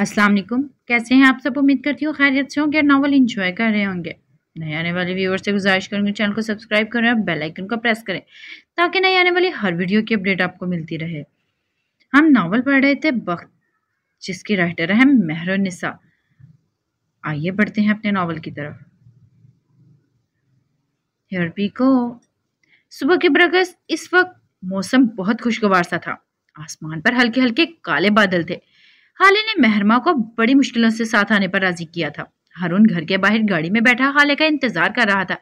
अस्सलाम वालेकुम कैसे हैं आप सब उम्मीद करती हूँ खैरियत से होंगे नॉवल नावल इन्जॉय कर रहे होंगे नए आने वाले व्यूअर्स से गुजारिश करूँगी चैनल को सब्सक्राइब करें और बेल आइकन को प्रेस करें ताकि नए आने वाली हर वीडियो की अपडेट आपको मिलती रहे हम नावल पढ़ रहे थे बख्त जिसकी राइटर है मेहर निसा आइए बढ़ते हैं अपने नावल की तरफ को सुबह के बरकस इस वक्त मौसम बहुत खुशगवार सा था आसमान पर हल्के हल्के काले बादल थे हाले ने मेहरमा को बड़ी मुश्किलों से साथ आने पर राजी किया था हारून घर के बाहर गाड़ी में बैठा हाले का इंतजार कर रहा था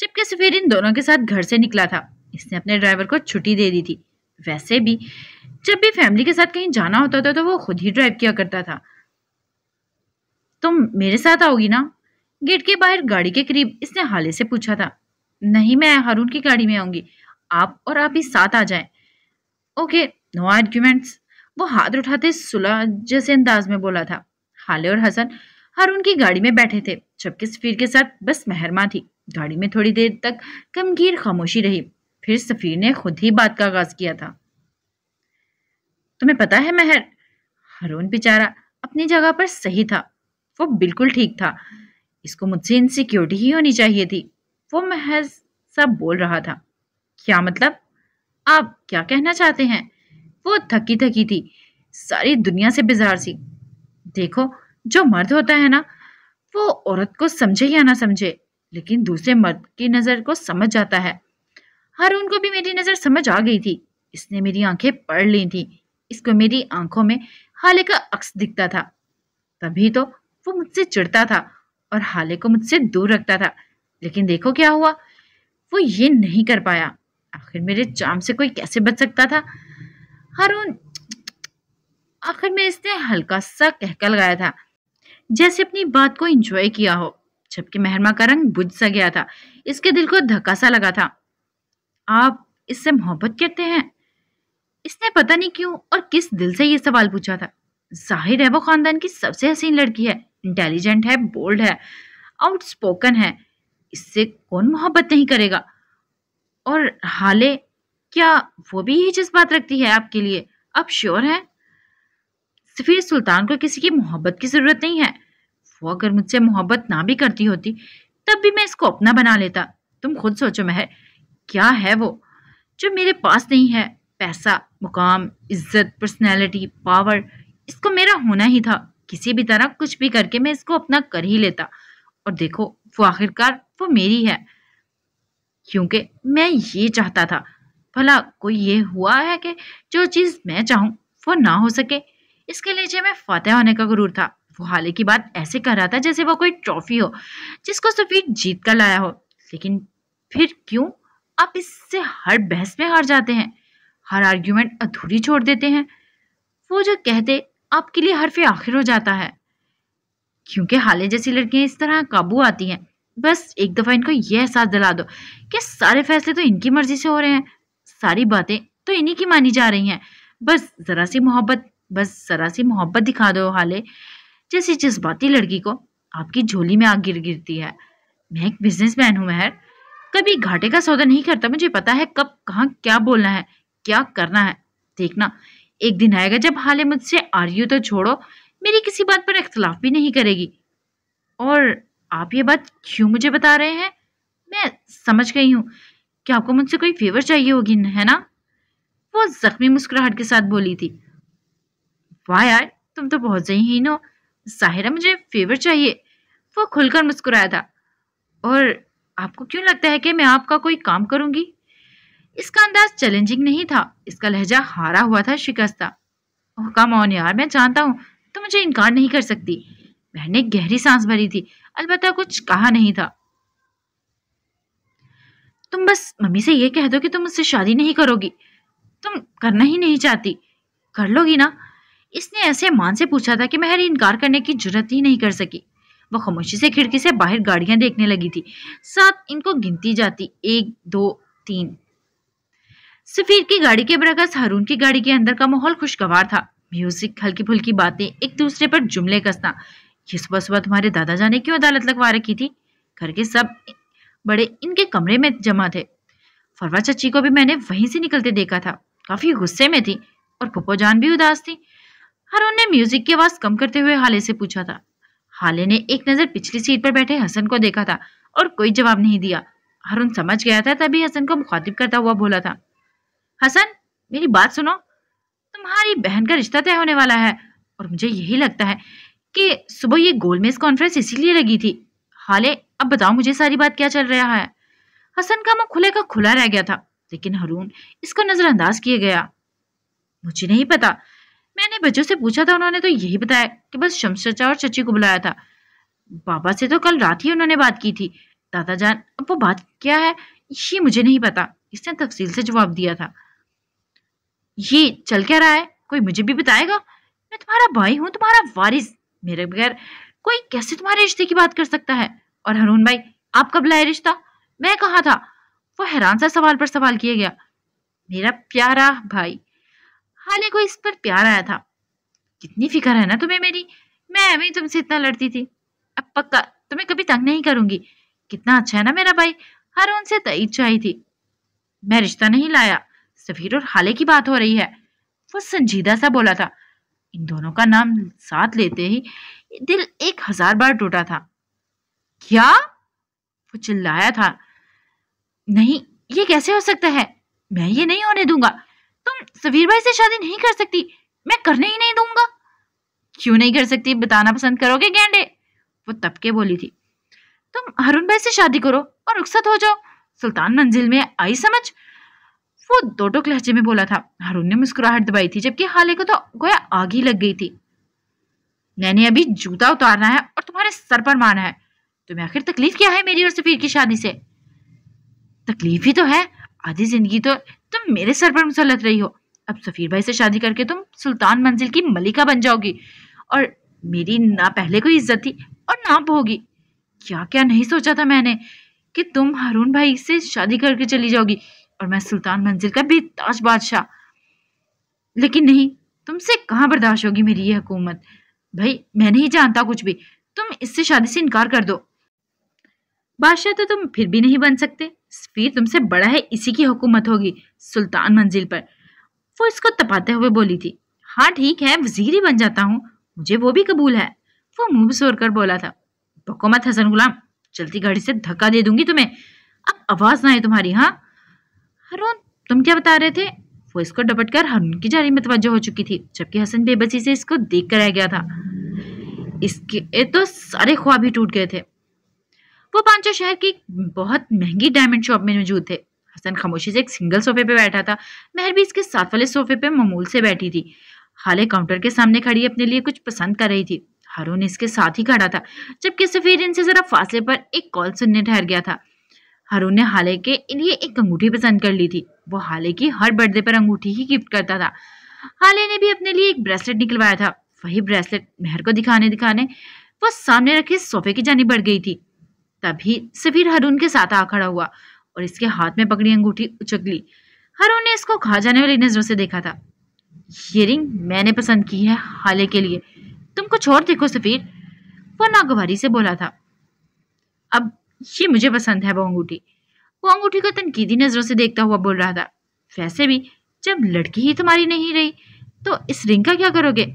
जबकि सफेद इन दोनों के साथ घर से निकला था इसने अपने ड्राइवर को छुट्टी दे दी थी वैसे भी जब भी फैमिली के साथ कहीं जाना होता था तो वो खुद ही ड्राइव किया करता था तुम मेरे साथ आओगी ना गेट के बाहर गाड़ी के करीब इसने हाले से पूछा था नहीं मैं हारून की गाड़ी में आऊंगी आप और आप ही साथ आ जाएं ओके नो आर्ग्यूमेंट्स वो हाथ उठाते सुलह जैसे अंदाज में बोला था हाले और हसन हर उनकी गाड़ी में बैठे थे जबकि सफ़ीर के साथ बस मेहरमा थी गाड़ी में थोड़ी देर तक गमगीर खामोशी रही फिर सफ़ीर ने खुद ही बात का आगाज किया था तुम्हें पता है मेहर हरून बेचारा अपनी जगह पर सही था वो बिल्कुल ठीक था इसको मुझसे इनसिक्योरिटी ही होनी चाहिए थी वो महज सब बोल रहा था क्या मतलब आप क्या कहना चाहते हैं वो थकी थकी थी सारी दुनिया से बेजार सी देखो जो मर्द होता है ना वो औरत को समझे या ना समझे लेकिन दूसरे मर्द की नज़र को समझ जाता है हारून को भी मेरी नज़र समझ आ गई थी इसने मेरी आंखें पढ़ ली थी इसको मेरी आंखों में हाले का अक्स दिखता था तभी तो वो मुझसे चिड़ता था और हाले को मुझसे दूर रखता था लेकिन देखो क्या हुआ वो ये नहीं कर पाया आखिर मेरे चाम से कोई कैसे बच सकता था हारून आखिर में इसने हल्का सा कहकर लगाया था जैसे अपनी बात को एंजॉय किया हो जबकि मेहरमा का रंग बुझ सा गया था इसके दिल को धक्का सा लगा था आप इससे मोहब्बत करते हैं इसने पता नहीं क्यों और किस दिल से ये सवाल पूछा था जाहिर है वो खानदान की सबसे हसीन लड़की है इंटेलिजेंट है बोल्ड है आउटस्पोकन है इससे कौन मोहब्बत नहीं करेगा और हाले क्या वो भी यही जज्बात रखती है आपके लिए आप श्योर हैं सफ़ीर सुल्तान को किसी की मोहब्बत की ज़रूरत नहीं है वो अगर मुझसे मोहब्बत ना भी करती होती तब भी मैं इसको अपना बना लेता तुम खुद सोचो महर क्या है वो जो मेरे पास नहीं है पैसा मुकाम इज्जत पर्सनैलिटी पावर इसको मेरा होना ही था किसी भी तरह कुछ भी करके मैं इसको अपना कर ही लेता और देखो वो आखिरकार वो मेरी है क्योंकि मैं ये चाहता था भला कोई ये हुआ है कि जो चीज़ मैं चाहूँ वो ना हो सके इसके लिए मैं फतेह होने का गुरूर था वो हाले की बात ऐसे कर रहा था जैसे वो कोई ट्रॉफी हो जिसको सफीद जीत कर लाया हो लेकिन फिर क्यों आप इससे हर बहस में हार जाते हैं हर आर्ग्यूमेंट अधूरी छोड़ देते हैं वो जो कहते आपके लिए हरफ आखिर हो जाता है क्योंकि हाले जैसी लड़कियां इस तरह काबू आती हैं बस एक दफ़ा इनको यह एहसास दिला दो कि सारे फैसले तो इनकी मर्ज़ी से हो रहे हैं सारी बातें तो इन्हीं की मानी जा रही हैं बस ज़रा सी मोहब्बत बस ज़रा सी मोहब्बत दिखा दो हाले जैसी जज्बाती लड़की को आपकी झोली में आग गिर गिरती है मैं एक बिजनेस मैन हूँ महर कभी घाटे का सौदा नहीं करता मुझे पता है कब कहाँ क्या बोलना है क्या करना है देखना एक दिन आएगा जब हाले मुझसे आर यू तो छोड़ो मेरी किसी बात पर इख्तलाफ भी नहीं करेगी और आप ये बात क्यों मुझे बता रहे हैं मैं समझ गई हूँ कि आपको मुझसे कोई फेवर चाहिए होगी है ना वो जख्मी मुस्कुराहट के साथ बोली थी वाह यार तुम तो बहुत जहीन हो साहिरा मुझे फेवर चाहिए वो खुलकर मुस्कुराया था और आपको क्यों लगता है कि मैं आपका कोई काम करूंगी इसका अंदाज चैलेंजिंग नहीं था इसका लहजा हारा हुआ था शिकस्त ओह कम ऑन यार मैं जानता हूँ तो मुझे इनकार नहीं कर सकती मैंने गहरी सांस भरी थी अलबत्ता कुछ कहा नहीं था तुम बस मम्मी से ये कह दो कि तुम मुझसे शादी नहीं करोगी तुम करना ही नहीं चाहती कर लोगी ना इसने ऐसे मान से पूछा था कि हरी इनकार करने की जरूरत ही नहीं कर सकी वो खामोशी से खिड़की से बाहर गाड़ियां देखने लगी थी साथ इनको गिनती जाती एक दो तीन सफीर की गाड़ी के बरकस हारून की गाड़ी के अंदर का माहौल खुशगवार था म्यूजिक हल्की फुल्की बातें एक दूसरे पर जुमले कसना ये सुबह सुबह तुम्हारे दादा जाने क्यों अदालत लगवा रखी थी घर के सब बड़े इनके कमरे में जमा थे फरवा चची को भी मैंने वहीं से निकलते देखा था काफी गुस्से में थी और पप्पो जान भी उदास थी हरून ने म्यूजिक की आवाज कम करते हुए हाले से पूछा था हाले ने एक नजर पिछली सीट पर बैठे हसन को देखा था और कोई जवाब नहीं दिया हरुण समझ गया था तभी हसन को मुखातिब करता हुआ बोला था हसन मेरी बात सुनो तुम्हारी बहन का रिश्ता तय होने वाला है और मुझे यही लगता है कि सुबह ये गोलमेज कॉन्फ्रेंस इसीलिए लगी थी हाले अब बताओ मुझे सारी बात क्या चल रहा है हसन का मुंह खुले का खुला रह गया था लेकिन हरून इसको नजरअंदाज किया गया मुझे नहीं पता मैंने बच्चों से पूछा था उन्होंने तो यही बताया कि बस शम्स चचा और चची को बुलाया था बाबा से तो कल रात ही उन्होंने बात की थी दादा जान अब वो बात क्या है ये मुझे नहीं पता इसने तफसील से जवाब दिया था ये चल क्या रहा है कोई मुझे भी बताएगा मैं तुम्हारा भाई हूँ तुम्हारा वारिस मेरे बगैर कोई कैसे तुम्हारे रिश्ते की बात कर सकता है और हरून भाई आप कब लाए रिश्ता मैं कहा था वो हैरान सा सवाल पर सवाल किया गया मेरा प्यारा भाई हाले को इस पर प्यार आया था कितनी फिक्र है ना तुम्हें मेरी मैं एवं तुमसे इतना लड़ती थी अब पक्का तुम्हें कभी तंग नहीं करूंगी कितना अच्छा है ना मेरा भाई हर से तईद चाहिए थी मैं रिश्ता नहीं लाया सफीर और हाले की बात हो रही है वो संजीदा सा बोला था इन दोनों का नाम साथ लेते ही दिल एक हजार बार टूटा था क्या वो चिल्लाया था नहीं ये कैसे हो सकता है मैं ये नहीं होने दूंगा तुम सवीर भाई से शादी नहीं कर सकती मैं करने ही नहीं दूंगा क्यों नहीं कर सकती बताना पसंद करोगे गेंडे वो तबके बोली थी तुम हरुण भाई से शादी करो और रुखसत हो जाओ सुल्तान मंजिल में आई समझ वो दो टोक लहजे में बोला था हरुण ने मुस्कुराहट दबाई थी जबकि हाले को तो गोया आग ही लग गई थी मैंने अभी जूता उतारना है और तुम्हारे सर पर मारना है तुम्हें तो आखिर तकलीफ क्या है मेरी और सफीर की शादी से तकलीफ ही तो है आधी जिंदगी तो तुम मेरे सर पर मुसलत रही हो अब सफ़ीर भाई से शादी करके तुम सुल्तान मंजिल की मलिका बन जाओगी और मेरी ना पहले कोई इज्जत थी और ना अब होगी क्या क्या नहीं सोचा था मैंने कि तुम हारून भाई से शादी करके चली जाओगी और मैं सुल्तान मंजिल का बेताज बादशाह लेकिन नहीं तुमसे कहाँ बर्दाश्त होगी मेरी ये हुकूमत भाई मैं नहीं जानता कुछ भी तुम इससे शादी से इनकार कर दो बादशाह तो तुम फिर भी नहीं बन सकते फिर तुमसे बड़ा है इसी की हुकूमत होगी सुल्तान मंजिल पर वो इसको तपाते हुए बोली थी हाँ ठीक है वजीर ही बन जाता हूँ मुझे वो भी कबूल है वो मुंह सोर कर बोला था बको मत हसन गुलाम चलती गाड़ी से धक्का दे दूंगी तुम्हें अब आवाज ना आई तुम्हारी हाँ हरून तुम क्या बता रहे थे वो इसको डपट कर हरून की जारी में तवज्जो हो चुकी थी जबकि हसन बेबसी से इसको देख कर रह गया था इसके तो सारे ख्वाब ही टूट गए थे वो पांचों शहर की बहुत महंगी डायमंड शॉप में मौजूद थे हसन खामोशी से एक सिंगल सोफे पे बैठा था मेहर भी इसके साथ वाले सोफे पे ममूल से बैठी थी हाले काउंटर के सामने खड़ी अपने लिए कुछ पसंद कर रही थी हारून इसके साथ ही खड़ा था जबकि सफ़ीर इनसे ज़रा फासले पर एक कॉल सुनने ठहर गया था हारून ने हाले के लिए एक अंगूठी पसंद कर ली थी वो हाले की हर बर्थडे पर अंगूठी ही गिफ्ट करता था हाले ने भी अपने लिए एक ब्रेसलेट निकलवाया था वही ब्रेसलेट मेहर को दिखाने दिखाने वो सामने रखे सोफे की जानी बढ़ गई थी तभी से फिर हरुण के साथ आ खड़ा हुआ और इसके हाथ में पकड़ी अंगूठी ली हरुण ने इसको खा जाने वाली नजरों से देखा था ये रिंग मैंने पसंद की है हाले के लिए तुम कुछ और देखो सफीर वो नागवारी से बोला था अब ये मुझे पसंद है वो अंगूठी वो अंगूठी को तनकीदी नजरों से देखता हुआ बोल रहा था वैसे भी जब लड़की ही तुम्हारी नहीं रही तो इस रिंग का क्या करोगे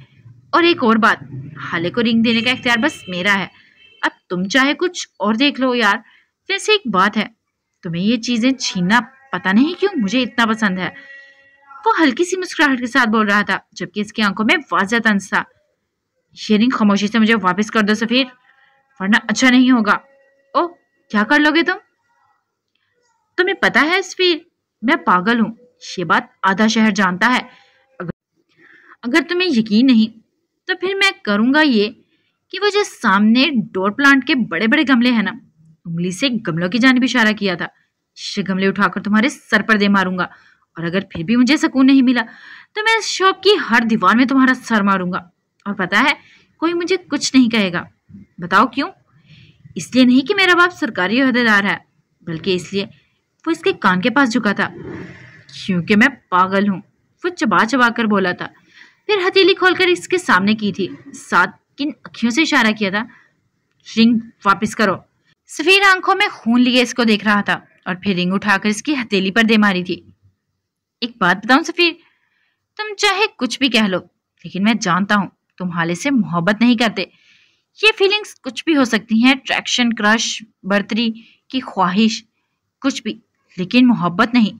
और एक और बात हाले को रिंग देने का इख्तियार बस मेरा है अब तुम चाहे कुछ और देख लो यार वैसे एक बात है तुम्हें ये चीजें छीनना पता नहीं क्यों मुझे इतना पसंद है वो हल्की सी मुस्कुराहट के साथ बोल रहा था जबकि इसकी आंखों में वाजह तंज था शेरिंग खामोशी से मुझे वापस कर दो सफीर वरना अच्छा नहीं होगा ओ क्या कर लोगे तुम तुम्हें पता है सफीर मैं पागल हूँ ये बात आधा शहर जानता है अगर, अगर तुम्हें यकीन नहीं तो फिर मैं करूंगा ये कि वो जो सामने डोर प्लांट के बड़े बड़े गमले हैं ना उंगली से गमलों की जानब इशारा किया था ये गमले उठाकर तुम्हारे सर पर दे मारूंगा और अगर फिर भी मुझे सुकून नहीं मिला तो मैं शॉप की हर दीवार में तुम्हारा सर मारूंगा और पता है कोई मुझे कुछ नहीं कहेगा बताओ क्यों इसलिए नहीं कि मेरा बाप सरकारी अहदेदार है बल्कि इसलिए वो इसके कान के पास झुका था क्योंकि मैं पागल हूँ वो चबा चबा कर बोला था फिर हथेली खोलकर इसके सामने की थी साथ किन अखियों से इशारा किया था रिंग वापस करो सफ़ेद आंखों में खून लिए इसको देख रहा था और फिर रिंग उठाकर इसकी हथेली पर दे मारी थी एक बात बताऊं सफ़ीर तुम चाहे कुछ भी कह लो लेकिन मैं जानता हूं तुम हाले से मोहब्बत नहीं करते ये फीलिंग्स कुछ भी हो सकती हैं अट्रैक्शन क्रश बर्तरी की ख्वाहिश कुछ भी लेकिन मोहब्बत नहीं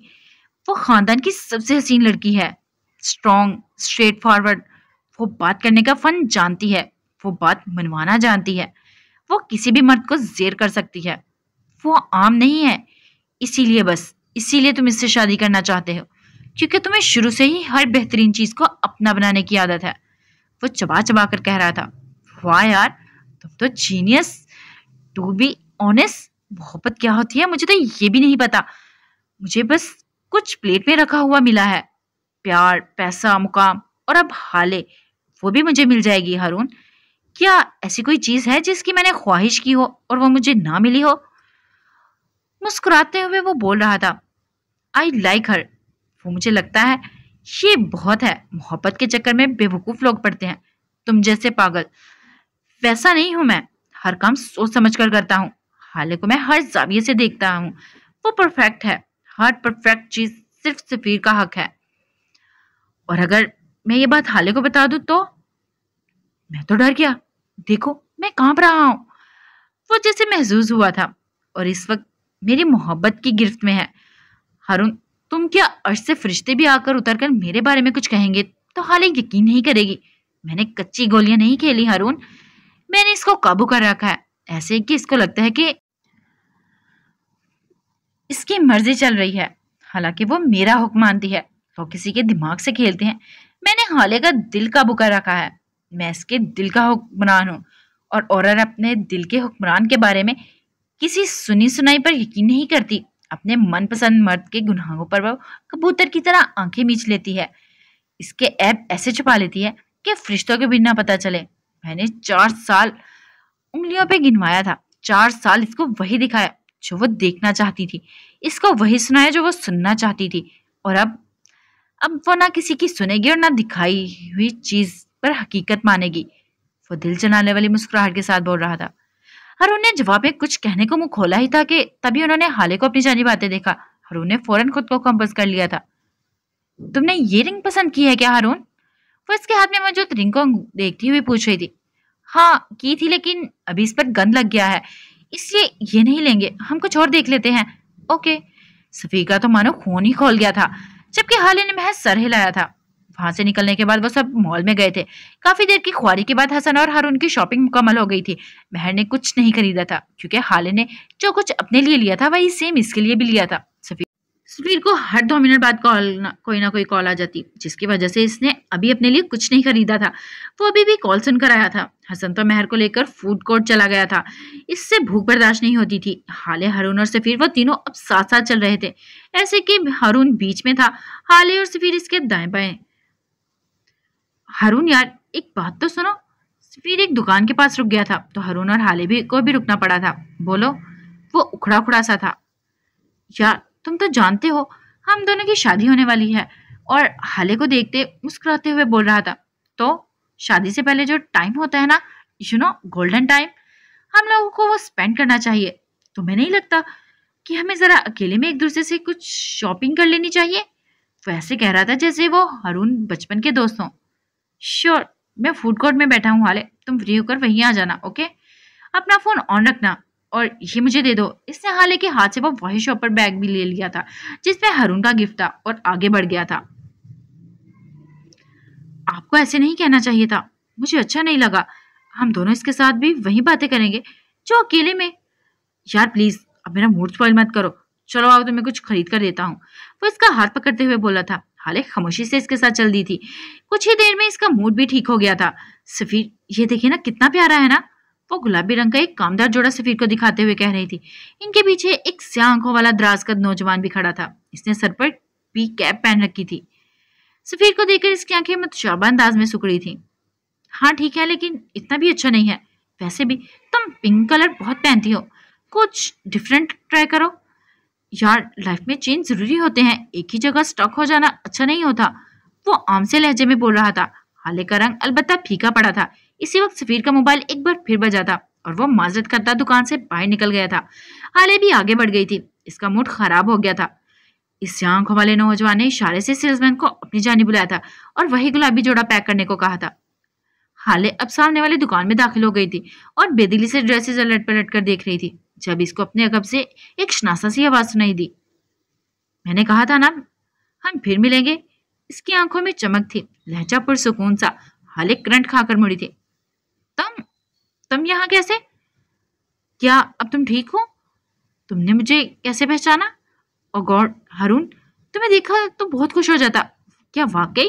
वो खानदान की सबसे हसीन लड़की है स्ट्रॉन्ग स्ट्रेट फॉरवर्ड वो बात करने का फन जानती है वो बात मनवाना जानती है वो किसी भी मर्द को जेर कर सकती है वो आम नहीं है इसीलिए बस इसीलिए तुम इससे शादी करना चाहते हो क्योंकि तुम्हें शुरू से ही हर बेहतरीन चीज़ को अपना बनाने की आदत है वो चबा चबा कर कह रहा था वाह यार तुम तो जीनियस टू बी ऑनेस्ट मोहब्बत क्या होती है मुझे तो ये भी नहीं पता मुझे बस कुछ प्लेट में रखा हुआ मिला है प्यार पैसा मुकाम और अब हाले वो भी मुझे मिल जाएगी हारून क्या ऐसी कोई चीज है जिसकी मैंने ख्वाहिश की हो और वो मुझे ना मिली हो मुस्कुराते हुए वो बोल रहा था आई लाइक हर वो मुझे लगता है ये बहुत है मोहब्बत के चक्कर में बेवकूफ़ लोग पड़ते हैं तुम जैसे पागल वैसा नहीं हूं मैं हर काम सोच समझ कर करता हूँ हाले को मैं हर जाविये से देखता हूँ वो परफेक्ट है हर परफेक्ट चीज़ सिर्फ सफ़ीर का हक है और अगर मैं ये बात हाले को बता दू तो मैं तो डर गया देखो मैं कांप रहा हूँ वो जैसे महसूस हुआ था और इस वक्त मेरी मोहब्बत की गिरफ्त में है हारून तुम क्या अर्श से फरिश्ते भी आकर उतर कर मेरे बारे में कुछ कहेंगे तो हाल यकीन नहीं करेगी मैंने कच्ची गोलियां नहीं खेली हारून मैंने इसको काबू कर रखा है ऐसे कि इसको लगता है कि इसकी मर्जी चल रही है हालांकि वो मेरा हुक्म मानती है वो किसी के दिमाग से खेलते हैं मैंने हाले का दिल काबू कर रखा है मैं इसके दिल का हुक्मरान हूँ और औरर अपने दिल के हुक्मरान के बारे में किसी सुनी सुनाई पर यकीन नहीं करती अपने मनपसंद मर्द के गुनाहों पर वह कबूतर की तरह आंखें मीच लेती है इसके ऐप ऐसे छुपा लेती है कि फरिश्तों के बिना पता चले मैंने चार साल उंगलियों पे गिनवाया था चार साल इसको वही दिखाया जो वो देखना चाहती थी इसको वही सुनाया जो वो सुनना चाहती थी और अब अब वो ना किसी की सुनेगी और ना दिखाई हुई चीज़ पर हकीकत मानेगी वो दिल चलाने वाली मुस्कुराहट के साथ बोल रहा था हरून ने जवाब में कुछ कहने को मुंह खोला ही था कि तभी उन्होंने हाले को अपनी जानी बातें देखा हरून ने फौरन खुद को कंपोज कर लिया था तुमने ये रिंग पसंद की है क्या हरून वो इसके हाथ में मौजूद रिंग को देखती हुई पूछ रही थी हाँ की थी लेकिन अभी इस पर गंद लग गया है इसलिए ये नहीं लेंगे हम कुछ और देख लेते हैं ओके सफी का तो मानो खून ही खोल गया था जबकि हाले ने महज सर हिलाया था वहां से निकलने के बाद वो सब मॉल में गए थे काफी देर की खुआरी के बाद हसन और हारून की शॉपिंग मुकम्मल हो गई थी महर ने कुछ नहीं खरीदा था क्योंकि हाले ने जो कुछ अपने लिए लिया था वही सेम इसके लिए भी लिया था सफीर को हर दो मिनट बाद कॉल ना कोई ना कोई कॉल आ जाती जिसकी वजह से इसने अभी अपने लिए कुछ नहीं खरीदा था वो अभी भी कॉल सुनकर आया था हसन तो मेहर को लेकर फूड कोर्ट चला गया था इससे भूख बर्दाश्त नहीं होती थी हाले हारून और सफीर वो तीनों अब साथ साथ चल रहे थे ऐसे कि हारून बीच में था हाले और सफीर इसके दाएं बाएं हारून यार एक बात तो सुनो फिर एक दुकान के पास रुक गया था तो हारून और हाले भी को भी रुकना पड़ा था बोलो वो उखड़ा उखड़ा सा था यार तुम तो जानते हो हम दोनों की शादी होने वाली है और हाले को देखते मुस्कुराते हुए बोल रहा था तो शादी से पहले जो टाइम होता है ना यू नो गोल्डन टाइम हम लोगों को वो स्पेंड करना चाहिए तुम्हें नहीं लगता कि हमें ज़रा अकेले में एक दूसरे से कुछ शॉपिंग कर लेनी चाहिए वैसे कह रहा था जैसे वो हरुण बचपन के दोस्त हों श्योर मैं फूड कोर्ट में बैठा हूँ हाले तुम फ्री होकर वहीं आ जाना ओके अपना फ़ोन ऑन रखना और ये मुझे दे दो इसने हाले के हाथ से वो वही शॉपर बैग भी ले लिया था जिसमें हरुण का गिफ्ट था और आगे बढ़ गया था आपको ऐसे नहीं कहना चाहिए था मुझे अच्छा नहीं लगा हम दोनों इसके साथ भी वही बातें करेंगे जो अकेले में यार प्लीज़ अब मेरा मूड स्पॉइल मत करो चलो आओ तुम्हें तो कुछ खरीद कर देता हूँ वो इसका हाथ पकड़ते हुए बोला था हाले खामोशी से इसके साथ चल दी थी कुछ ही देर में इसका मूड भी ठीक हो गया था सफीर ये देखिए ना कितना प्यारा है ना वो गुलाबी रंग का एक कामदार जोड़ा सफीर को दिखाते हुए कह रही थी इनके पीछे एक आंखों वाला द्रास द्रासकद नौजवान भी खड़ा था इसने सर पर पी कैप पहन रखी थी सफीर को देखकर इसकी आंखें मतशाबा अंदाज में सुकड़ी थी हाँ ठीक है लेकिन इतना भी अच्छा नहीं है वैसे भी तुम पिंक कलर बहुत पहनती हो कुछ डिफरेंट ट्राई करो यार लाइफ में चेंज जरूरी होते हैं एक ही जगह स्टक हो जाना अच्छा नहीं होता वो आम से लहजे में बोल रहा था हाले का रंग अलबत्ता फीका पड़ा था इसी वक्त सफीर का मोबाइल एक बार फिर बजा था और वो माजरत करता दुकान से बाहर निकल गया था हाले भी आगे बढ़ गई थी इसका मूड खराब हो गया था इस आंखों वाले नौजवान ने इशारे से सेल्समैन को अपनी जानी बुलाया था और वही गुलाबी जोड़ा पैक करने को कहा था हाले अब सामने वाली दुकान में दाखिल हो गई थी और बेदिली से ड्रेसेस अलट पलट कर देख रही थी जब इसको अपने अगब से एक शनासा सी आवाज सुनाई दी मैंने कहा था ना हम फिर मिलेंगे इसकी आंखों में चमक थी लहजा पर सुकून सा हाले करंट खाकर मुड़ी थी तुम तुम यहाँ कैसे क्या अब तुम ठीक हो तुमने मुझे कैसे पहचाना और गौर हारून तुम्हें देखा तो बहुत खुश हो जाता क्या वाकई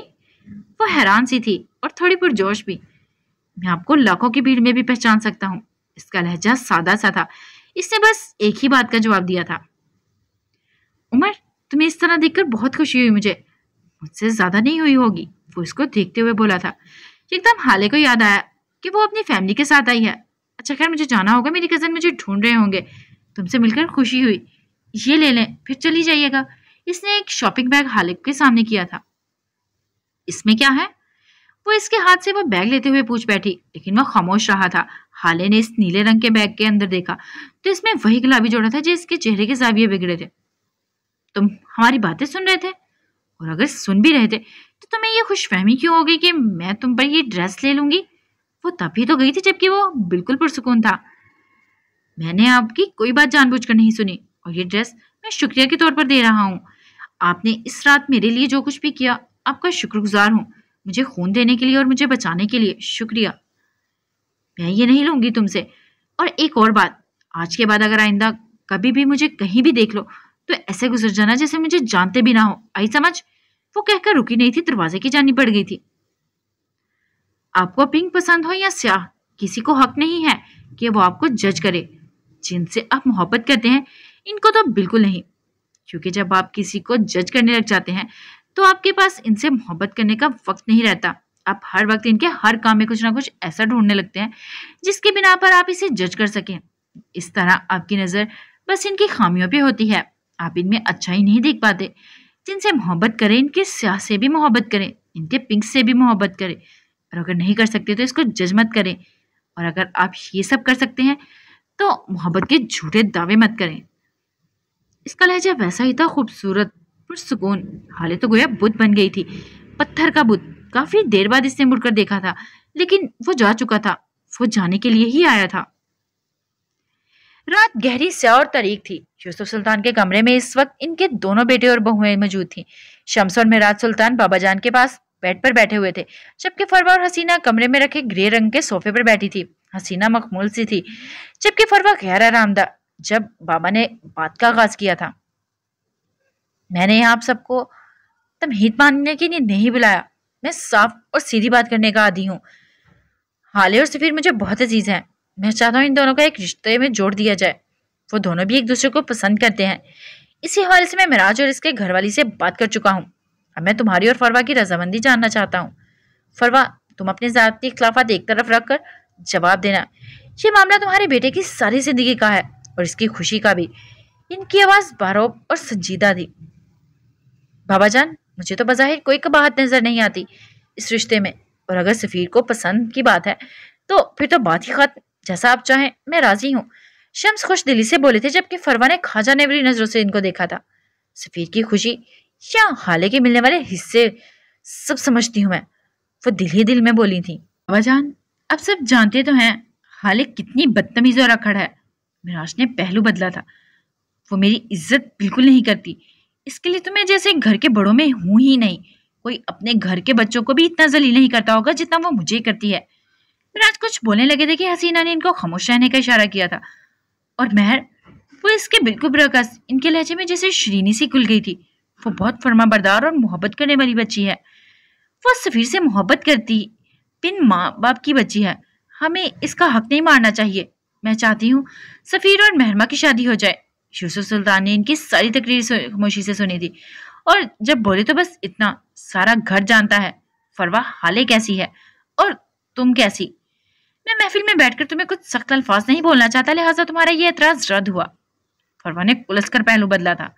वो हैरान सी थी और थोड़ी पुरजोश भी मैं आपको लाखों की भीड़ में भी पहचान सकता हूँ इसका लहजा सादा सा था इसने बस एक ही बात का जवाब दिया था उमर तुम्हें इस तरह देखकर बहुत खुशी हुई मुझे मुझसे ज़्यादा नहीं हुई होगी वो इसको देखते हुए बोला था एकदम हाले को याद आया कि वो अपनी फैमिली के साथ आई है अच्छा खैर मुझे जाना होगा मेरी कज़न मुझे ढूंढ रहे होंगे तुमसे मिलकर खुशी हुई ये ले लें फिर चली जाइएगा इसने एक शॉपिंग बैग हालिक के सामने किया था इसमें क्या है वो इसके हाथ से वो बैग लेते हुए पूछ बैठी लेकिन वह खामोश रहा था हाले ने इस नीले रंग के बैग के अंदर देखा तो इसमें वही गुलाबी जोड़ा था जिसके चेहरे के जाविये बिगड़े थे तुम हमारी बातें सुन रहे थे और अगर सुन भी रहे थे तो तुम्हें यह खुशफहमी क्यों हो गई कि मैं तुम पर यह ड्रेस ले लूंगी वो तभी तो गई थी जबकि वो बिल्कुल पुरसकून था मैंने आपकी कोई बात जानबूझकर नहीं सुनी और ये ड्रेस मैं शुक्रिया के तौर पर दे रहा हूँ आपने इस रात मेरे लिए जो कुछ भी किया आपका शुक्रगुजार हूँ मुझे खून देने के लिए और मुझे बचाने के लिए शुक्रिया मैं ये नहीं लूंगी तुमसे और एक और बात आज के बाद अगर आइंदा कभी भी मुझे कहीं भी देख लो तो ऐसे गुजर जाना जैसे मुझे जानते भी ना हो आई समझ वो कहकर रुकी नहीं थी दरवाजे की जानी पड़ गई थी आपको पिंक पसंद हो या स्याह किसी को हक नहीं है कि वो आपको जज करे जिनसे आप मोहब्बत करते हैं इनको तो बिल्कुल नहीं क्योंकि जब आप किसी को जज करने लग जाते हैं तो आपके पास इनसे मोहब्बत करने का वक्त नहीं रहता आप हर वक्त इनके हर काम में कुछ ना कुछ ऐसा ढूंढने लगते हैं जिसके बिना पर आप इसे जज कर सकें इस तरह आपकी नज़र बस इनकी खामियों पर होती है आप इनमें अच्छा ही नहीं देख पाते जिनसे मोहब्बत करें इनके स्याह से भी मोहब्बत करें इनके पिंक से भी मोहब्बत करें और अगर नहीं कर सकते तो इसको जज मत करें और अगर आप ये सब कर सकते हैं तो मोहब्बत के झूठे दावे मत करें इसका लहजा वैसा ही था खूबसूरत पुरसकून हाले तो गोया बुद्ध बन गई थी पत्थर का बुद्ध काफी देर बाद इसने मुड़कर देखा था लेकिन वो जा चुका था वो जाने के लिए ही आया था रात गहरी और तारीख थी यूसुफ सुल्तान के कमरे में इस वक्त इनके दोनों बेटे और बहुएं मौजूद थी शमसोर में रात सुल्तान बाबा जान के पास बेड पर बैठे हुए थे जबकि फरवा और हसीना कमरे में रखे ग्रे रंग के सोफे पर बैठी थी हसीना मखमूल सी थी जबकि फरवा गहरा आरामदा जब बाबा ने बात का आगाज किया था मैंने आप सबको तुम हित मानने के लिए नहीं बुलाया मैं साफ और सीधी बात करने का आदि हूँ हाले और सफ़ीर मुझे बहुत अजीज़ है मैं चाहता हूँ इन दोनों का एक रिश्ते में जोड़ दिया जाए वो दोनों भी एक दूसरे को पसंद करते हैं इसी हवाले से मैं मिराज और इसके घरवाली से बात कर चुका हूँ अब मैं तुम्हारी और फरवा की रजामंदी जानना चाहता हूँ फरवा तुम अपने ज़ाती खिलाफत एक तरफ रख कर जवाब देना ये मामला तुम्हारे बेटे की सारी जिंदगी का है और इसकी खुशी का भी इनकी आवाज़ बारोब और संजीदा थी बाबा जान मुझे तो बज़ाहिर कोई कबाहत नज़र नहीं आती इस रिश्ते में और अगर सफ़ीर को पसंद की बात है तो फिर तो बात ही खत्म जैसा आप चाहें मैं राज़ी हूँ शम्स खुश दिली से बोले थे जबकि फरवा ने खा जाने वाली नज़रों से इनको देखा था सफ़ीर की खुशी या हाले के मिलने वाले हिस्से सब समझती हूँ मैं वो दिल ही दिल में बोली थी बाबा जान अब सब जानते तो हैं हाले कितनी बदतमीज और अखड़ है मिराज ने पहलू बदला था वो मेरी इज्जत बिल्कुल नहीं करती इसके लिए तो मैं जैसे घर के बड़ों में हूं ही नहीं कोई अपने घर के बच्चों को भी इतना जलील नहीं करता होगा जितना वो मुझे करती है मिराज कुछ बोलने लगे थे कि हसीना ने इनको खामोश रहने का इशारा किया था और मेहर वो इसके बिल्कुल बरकस इनके लहजे में जैसे श्रीनी सी खुल गई थी वो बहुत फर्मा बरदार और मोहब्बत करने वाली बच्ची है वो सफ़ीर से मोहब्बत करती बिन माँ बाप की बच्ची है हमें इसका हक नहीं मारना चाहिए मैं चाहती हूँ सफ़ीर और महरमा की शादी हो जाए यूसुफ सुल्तान ने इनकी सारी तकरीर खामोशी से सुनी थी और जब बोले तो बस इतना सारा घर जानता है फरवा हाले कैसी है और तुम कैसी मैं महफिल में बैठकर तुम्हें कुछ सख्त अल्फाज नहीं बोलना चाहता लिहाजा तुम्हारा ये एतराज रद्द हुआ फरवा ने कुलस कर पहलू बदला था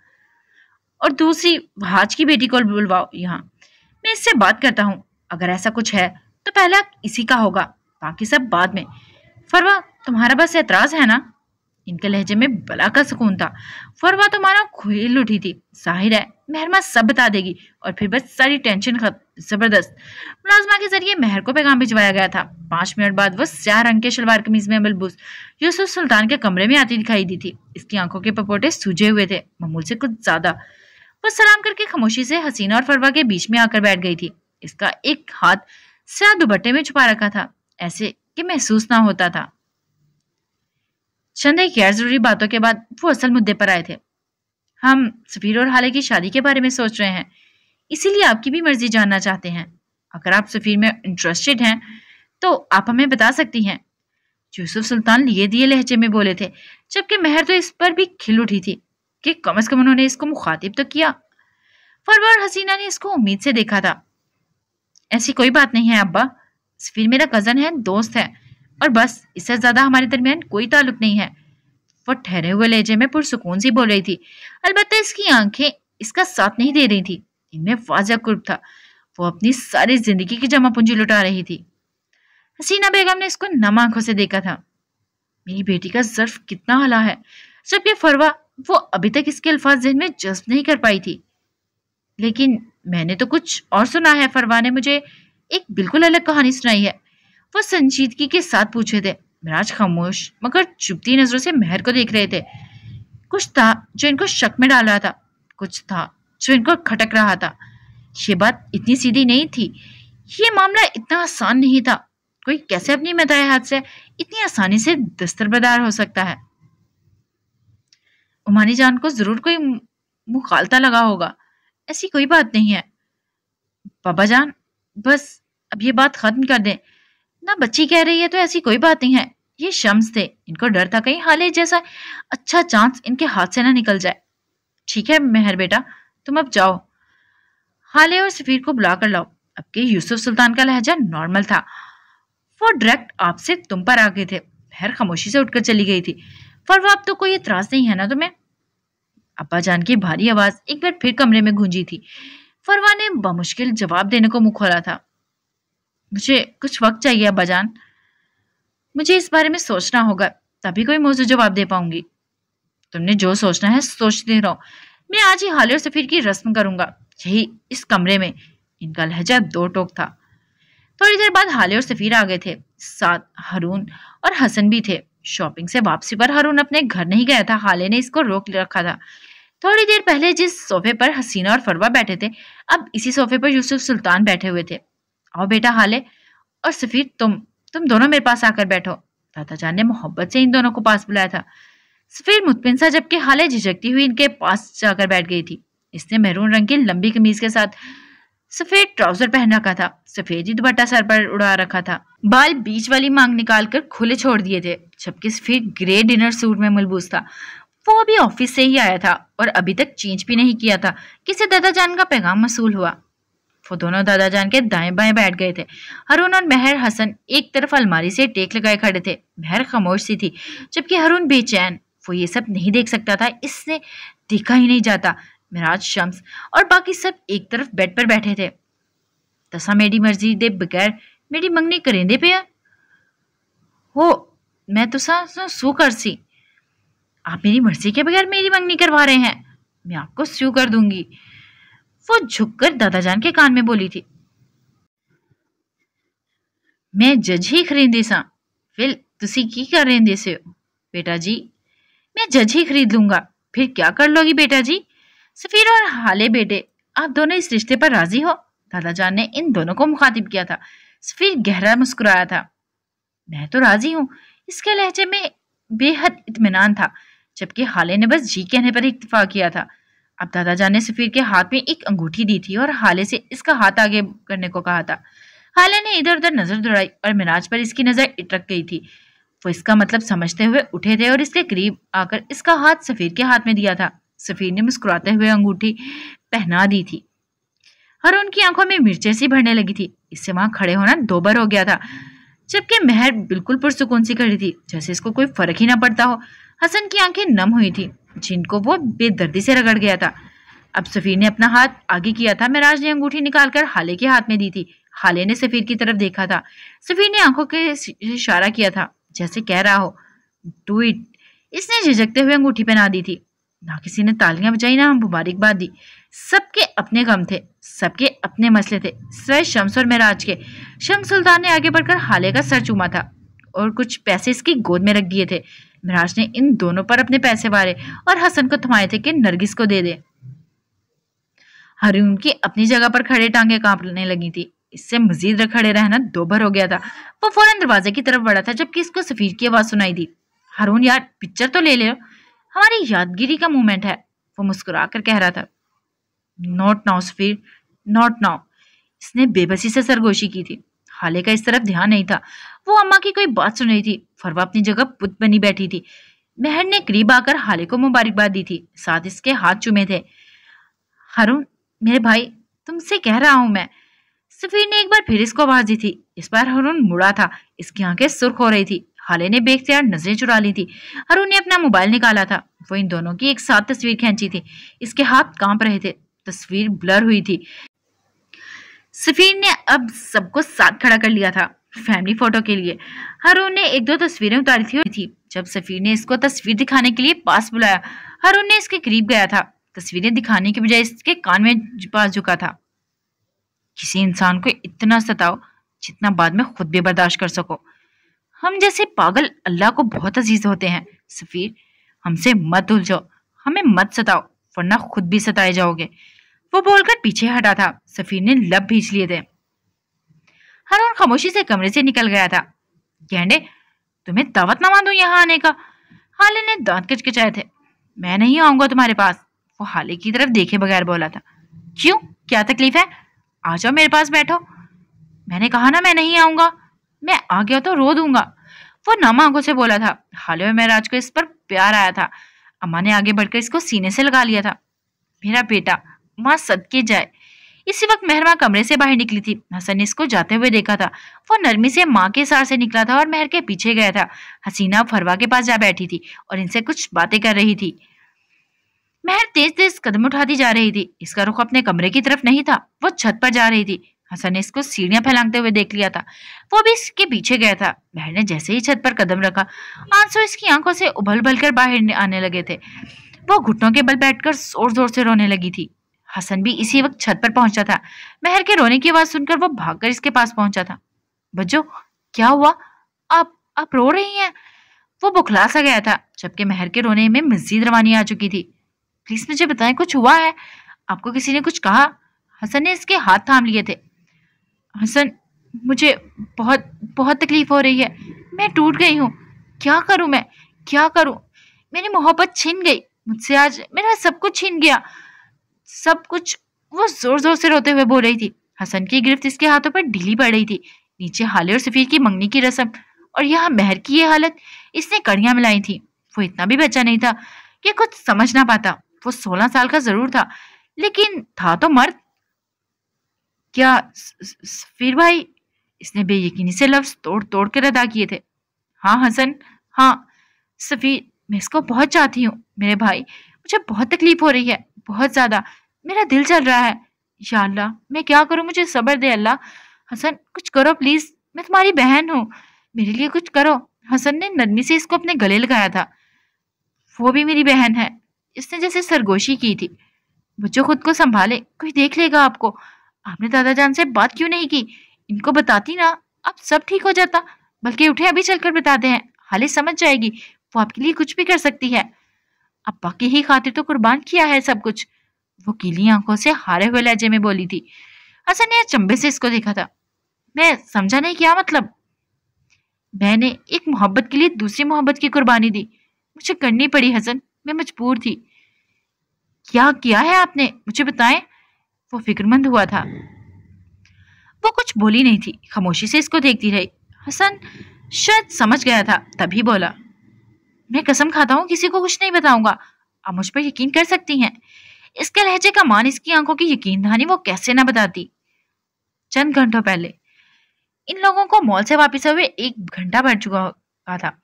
और दूसरी भाज की बेटी को बुलवाओ यहाँ मैं इससे बात करता हूँ अगर ऐसा कुछ है तो पहला इसी का होगा बाकी सब बाद में फरवा तुम्हारा बस एतराज है ना इनके लहजे में बला का सुकून था फरवा तो मानो खुल उठी थी जाहिर है मेहरमा सब बता देगी और फिर बस सारी टेंशन जबरदस्त मुलाजमा के जरिए मेहर को पैगाम भिजवाया गया था पांच मिनट बाद वो सिया रंग के शलवार कमीज में मलबूस यूसुफ सुल्तान के कमरे में आती दिखाई दी थी इसकी आंखों के पपोटे सूझे हुए थे मामूल से कुछ ज्यादा वह सलाम करके खामोशी से हसीना और फरवा के बीच में आकर बैठ गई थी इसका एक हाथ स्या दुपट्टे में छुपा रखा था ऐसे कि महसूस ना होता था चंद एक गैर जरूरी बातों के बाद वो असल मुद्दे पर आए थे हम सफीर और हाले की शादी के बारे में सोच रहे हैं इसीलिए आपकी भी मर्जी जानना चाहते हैं अगर आप सफीर में इंटरेस्टेड हैं तो आप हमें बता सकती हैं यूसुफ सुल्तान लिए दिए लहजे में बोले थे जबकि मेहर तो इस पर भी खिल उठी थी कि कम अज कम उन्होंने इसको मुखातिब तो किया फरवर हसीना ने इसको उम्मीद से देखा था ऐसी कोई बात नहीं है अब्बा सफीर मेरा कज़न है दोस्त है और बस इससे ज़्यादा हमारे दरमियान कोई ताल्लुक नहीं है वो ठहरे हुए लहजे में पुरसकून सी बोल रही थी अलबत्ता इसकी आंखें इसका साथ नहीं दे रही थी इनमें वाजा कुर्ब था वो अपनी सारी जिंदगी की जमा पूंजी लुटा रही थी हसीना बेगम ने इसको नम आंखों से देखा था मेरी बेटी का जर्फ कितना हला है यह फरवा वो अभी तक इसके अल्फाज जहन में जज्ब नहीं कर पाई थी लेकिन मैंने तो कुछ और सुना है फरवा ने मुझे एक बिल्कुल अलग कहानी सुनाई है वह संजीदगी के साथ पूछे थे महराज खामोश मगर चुपती नजरों से मेहर को देख रहे थे कुछ था जो इनको शक में डाल रहा था कुछ था जो इनको खटक रहा था ये बात इतनी सीधी नहीं थी ये मामला इतना आसान नहीं था कोई कैसे अपनी मदाए हाथ से इतनी आसानी से दस्तरबदार हो सकता है उमानी जान को जरूर कोई मुखालता लगा होगा ऐसी कोई बात नहीं है बाबा जान बस अब ये बात खत्म कर दें ना बच्ची कह रही है तो ऐसी कोई बात नहीं है ये शम्स थे इनको डर था कहीं हाले जैसा अच्छा चांस इनके हाथ से ना निकल जाए ठीक है मेहर बेटा तुम अब जाओ हाले और सफीर को बुला कर लाओ अब के यूसुफ सुल्तान का लहजा नॉर्मल था वो डायरेक्ट आपसे तुम पर आ गए थे मेहर खामोशी से उठकर चली गई थी फरवा अब तो कोई इतराज नहीं है ना तुम्हें अब्बा जान की भारी आवाज एक बार फिर कमरे में गूंजी थी फरवा ने बामुश्किल जवाब देने को मुखोला खोला था मुझे कुछ वक्त चाहिए जान मुझे इस बारे में सोचना होगा तभी कोई मुझे जवाब दे पाऊंगी तुमने जो सोचना है सोचते रहो मैं आज ही हालिर सफीर की रस्म करूंगा यही इस कमरे में इनका लहजा दो टोक था थोड़ी देर बाद हाले और सफीर आ गए थे साथ हरून और हसन भी थे शॉपिंग से वापसी पर हरून अपने घर नहीं गया था हाले ने इसको रोक रखा था थोड़ी देर पहले जिस सोफे पर हसीना और फरवा बैठे थे अब इसी सोफे पर यूसुफ सुल्तान बैठे हुए थे आओ बेटा हाले और सफीर तुम तुम दोनों मेरे पास आकर बैठो दादा जान ने मोहब्बत से इन दोनों को पास बुलाया था सफीर मुतमिनसा जबकि हाले झिझकती हुई इनके पास जाकर बैठ गई थी इसने महरून रंग की लंबी कमीज के साथ सफेद ट्राउजर पहन रखा था सफेद ही दुपट्टा सर पर उड़ा रखा था बाल बीच वाली मांग निकाल कर खुले छोड़ दिए थे जबकि सफेद ग्रे डिनर सूट में मलबूस था वो अभी ऑफिस से ही आया था और अभी तक चेंज भी नहीं किया था किसे दादा जान का पैगाम मसूल हुआ वो दोनों दादा जान के दाएं बाएं बैठ गए थे हरून और मेहर हसन एक तरफ अलमारी से टेक लगाए खड़े थे मेहर खामोश सी थी जबकि हरून बेचैन वो ये सब नहीं देख सकता था इससे देखा ही नहीं जाता मिराज शम्स और बाकी सब एक तरफ बेड पर बैठे थे तसा मेरी मर्जी दे बगैर मेरी मंगनी करें दे पे हो मैं तुसा तो सू कर सी आप मेरी मर्जी के बगैर मेरी मंगनी करवा रहे हैं मैं आपको स्यू कर दूंगी वो झुककर दादाजान के कान में बोली थी मैं जज ही खरीदे सा फिर तुसी की कर रहे देसे हो बेटा जी मैं जज ही खरीद लूंगा फिर क्या कर लोगी बेटा जी सफीर और हाले बेटे आप दोनों इस रिश्ते पर राजी हो दादाजान ने इन दोनों को मुखातिब किया था सफीर गहरा मुस्कुराया था मैं तो राजी हूँ इसके लहजे में बेहद इतमान था जबकि हाले ने बस जी कहने पर इतफा किया था अब जान ने सफ़ीर के हाथ में एक अंगूठी दी थी और हाले से इसका हाथ आगे करने को कहा था हाले ने इधर उधर नज़र दौड़ाई और मिराज पर इसकी नज़र इटक गई थी वो इसका मतलब समझते हुए उठे थे और इसके करीब आकर इसका हाथ सफ़ीर के हाथ में दिया था सफ़ीर ने मुस्कुराते हुए अंगूठी पहना दी थी और उनकी आंखों में मिर्चे सी भरने लगी थी इससे वहां खड़े होना दोबर हो गया था जबकि महर बिल्कुल पुरसकून सी खड़ी थी जैसे इसको कोई फर्क ही ना पड़ता हो हसन की आंखें नम हुई थी जिनको वो बेदर्दी से रगड़ गया था अब सफ़ीर ने अपना हाथ आगे किया था महराज ने अंगूठी निकालकर हाले के हाथ में दी थी हाले ने सफ़ीर की तरफ देखा था सफ़ीर ने आंखों के इशारा किया था जैसे कह रहा हो डू इट इसने झिझकते हुए अंगूठी पहना दी थी ना किसी ने तालियां बजाई ना मुबारकबाद दी सबके अपने गम थे सबके अपने मसले थे सर शम्स और महराज के शम्स सुल्तान ने आगे बढ़कर हाले का सर चूमा था और कुछ पैसे इसकी गोद में रख दिए थे मिराज ने इन दोनों पर अपने पैसे मारे और हसन को थमाए थे कि नरगिस को दे दे हरून की अपनी जगह पर खड़े टांगे कांपने लगी थी इससे मजीद खड़े रहना दोभर हो गया था वो फौरन दरवाजे की तरफ बढ़ा था जबकि इसको सफीर की आवाज़ सुनाई दी हरून यार पिक्चर तो ले लो हमारी यादगिरी का मोमेंट है वो मुस्कुरा कर कह रहा था नॉट नाउ सफीर नॉट नाउ इसने बेबसी से सरगोशी की थी हाले का इस तरफ ध्यान नहीं था वो अम्मा की कोई बात सुन रही थी फरवा अपनी जगह पुत बनी बैठी थी मेहर ने करीब आकर हाले को मुबारकबाद दी थी साथ इसके हाथ चुमे थे हरुण मेरे भाई तुमसे कह रहा हूं मैं सफीर ने एक बार फिर इसको आवाज दी थी इस बार हरुण मुड़ा था इसकी आंखें सुर्ख हो रही थी हाले ने बेख्तियार नजरें चुरा ली थी हरुण ने अपना मोबाइल निकाला था वो इन दोनों की एक साथ तस्वीर खींची थी इसके हाथ कांप रहे थे तस्वीर ब्लर हुई थी सफीर ने अब सबको साथ खड़ा कर लिया था फैमिली फोटो के लिए हारून ने एक दो तस्वीरें उतारी थी, थी जब सफीर ने इसको तस्वीर दिखाने के लिए पास बुलाया हारून ने इसके करीब गया था तस्वीरें दिखाने के बजाय इसके कान में पास झुका था किसी इंसान को इतना सताओ जितना बाद में खुद भी बर्दाश्त कर सको हम जैसे पागल अल्लाह को बहुत अजीज होते हैं सफीर हमसे मत उलझो हमें मत सताओ वरना खुद भी सताए जाओगे वो बोलकर पीछे हटा था सफीर ने लब भींच लिए थे हरून खामोशी से कमरे से निकल गया था गेंडे तुम्हें दावत ना मान दू यहाँ आने का हाले ने दांत किचकिचाए थे मैं नहीं आऊंगा तुम्हारे पास वो हाले की तरफ देखे बगैर बोला था क्यों क्या तकलीफ है आ जाओ मेरे पास बैठो मैंने कहा ना मैं नहीं आऊंगा मैं आ गया तो रो दूंगा वो नामा आंखों से बोला था हाले में महराज को इस पर प्यार आया था अम्मा ने आगे बढ़कर इसको सीने से लगा लिया था मेरा बेटा माँ सद के जाए इसी वक्त मेहरमा कमरे से बाहर निकली थी हसन ने इसको जाते हुए देखा था वो नरमी से माँ के सार से निकला था और मेहर के पीछे गया था हसीना फरवा के पास जा बैठी थी और इनसे कुछ बातें कर रही थी मेहर तेज तेज कदम उठाती जा रही थी इसका रुख अपने कमरे की तरफ नहीं था वो छत पर जा रही थी हसन ने इसको सीढ़ियां फैलांगते हुए देख लिया था वो भी इसके पीछे गया था मेहर ने जैसे ही छत पर कदम रखा आंसू इसकी आंखों से उबल उबल कर बाहर आने लगे थे वो घुटनों के बल बैठकर जोर जोर से रोने लगी थी हसन भी इसी वक्त छत पर पहुंचा था मेहर के रोने की आवाज सुनकर वो भागकर इसके पास पहुंचा था बज्जो क्या हुआ आप आप रो रही हैं वो बुखला सा गया था जबकि मेहर के रोने में मजीद रवानी आ चुकी थी प्लीज मुझे बताएं कुछ हुआ है आपको किसी ने कुछ कहा हसन ने इसके हाथ थाम लिए थे हसन मुझे बहुत बहुत तकलीफ हो रही है मैं टूट गई हूँ क्या करूँ मैं क्या करूँ मेरी मोहब्बत छिन गई मुझसे आज मेरा सब कुछ छिन गया सब कुछ वो जोर जोर से रोते हुए बोल रही थी हसन की गिरफ्त इसके हाथों पर ढीली पड़ रही थी नीचे हाले और सफ़ीर की मंगनी की रस्म और यहाँ मेहर की ये हालत इसने कड़ियाँ मिलाई थी वो इतना भी बच्चा नहीं था कि कुछ समझ ना पाता वो सोलह साल का जरूर था लेकिन था तो मर्द क्या सफ़ीर भाई इसने बेयकीनी से लफ्ज़ तोड़ तोड़ कर अदा किए थे हाँ हसन हाँ सफ़ीर मैं इसको बहुत चाहती हूँ मेरे भाई मुझे बहुत तकलीफ हो रही है बहुत ज़्यादा मेरा दिल चल रहा है या अल्लाह मैं क्या करूँ मुझे सब्र दे अल्लाह हसन कुछ करो प्लीज़ मैं तुम्हारी बहन हूँ मेरे लिए कुछ करो हसन ने नरमी से इसको अपने गले लगाया था वो भी मेरी बहन है इसने जैसे सरगोशी की थी बच्चों खुद को संभाले कोई देख लेगा आपको आपने दादा जान से बात क्यों नहीं की इनको बताती ना अब सब ठीक हो जाता बल्कि उठे अभी चलकर बताते हैं हाले समझ जाएगी वो आपके लिए कुछ भी कर सकती है अब बाकी ही खातिर तो कुर्बान किया है सब कुछ वो गीली आंखों से हारे हुए लहजे में बोली थी हसन ने चंबे से इसको देखा था मैं समझा नहीं क्या मतलब मैंने एक मोहब्बत के लिए दूसरी मोहब्बत की कुर्बानी दी मुझे करनी पड़ी हसन मैं मजबूर थी क्या किया है आपने मुझे बताएं वो फिक्रमंद हुआ था वो कुछ बोली नहीं थी खामोशी से इसको देखती रही हसन शायद समझ गया था तभी बोला मैं कसम खाता हूँ किसी को कुछ नहीं बताऊंगा आप मुझ पर यकीन कर सकती हैं इसके लहजे का मान इसकी आंखों की यकीन दहानी वो कैसे ना बताती चंद घंटों पहले इन लोगों को मॉल से वापस हुए एक घंटा भर चुका था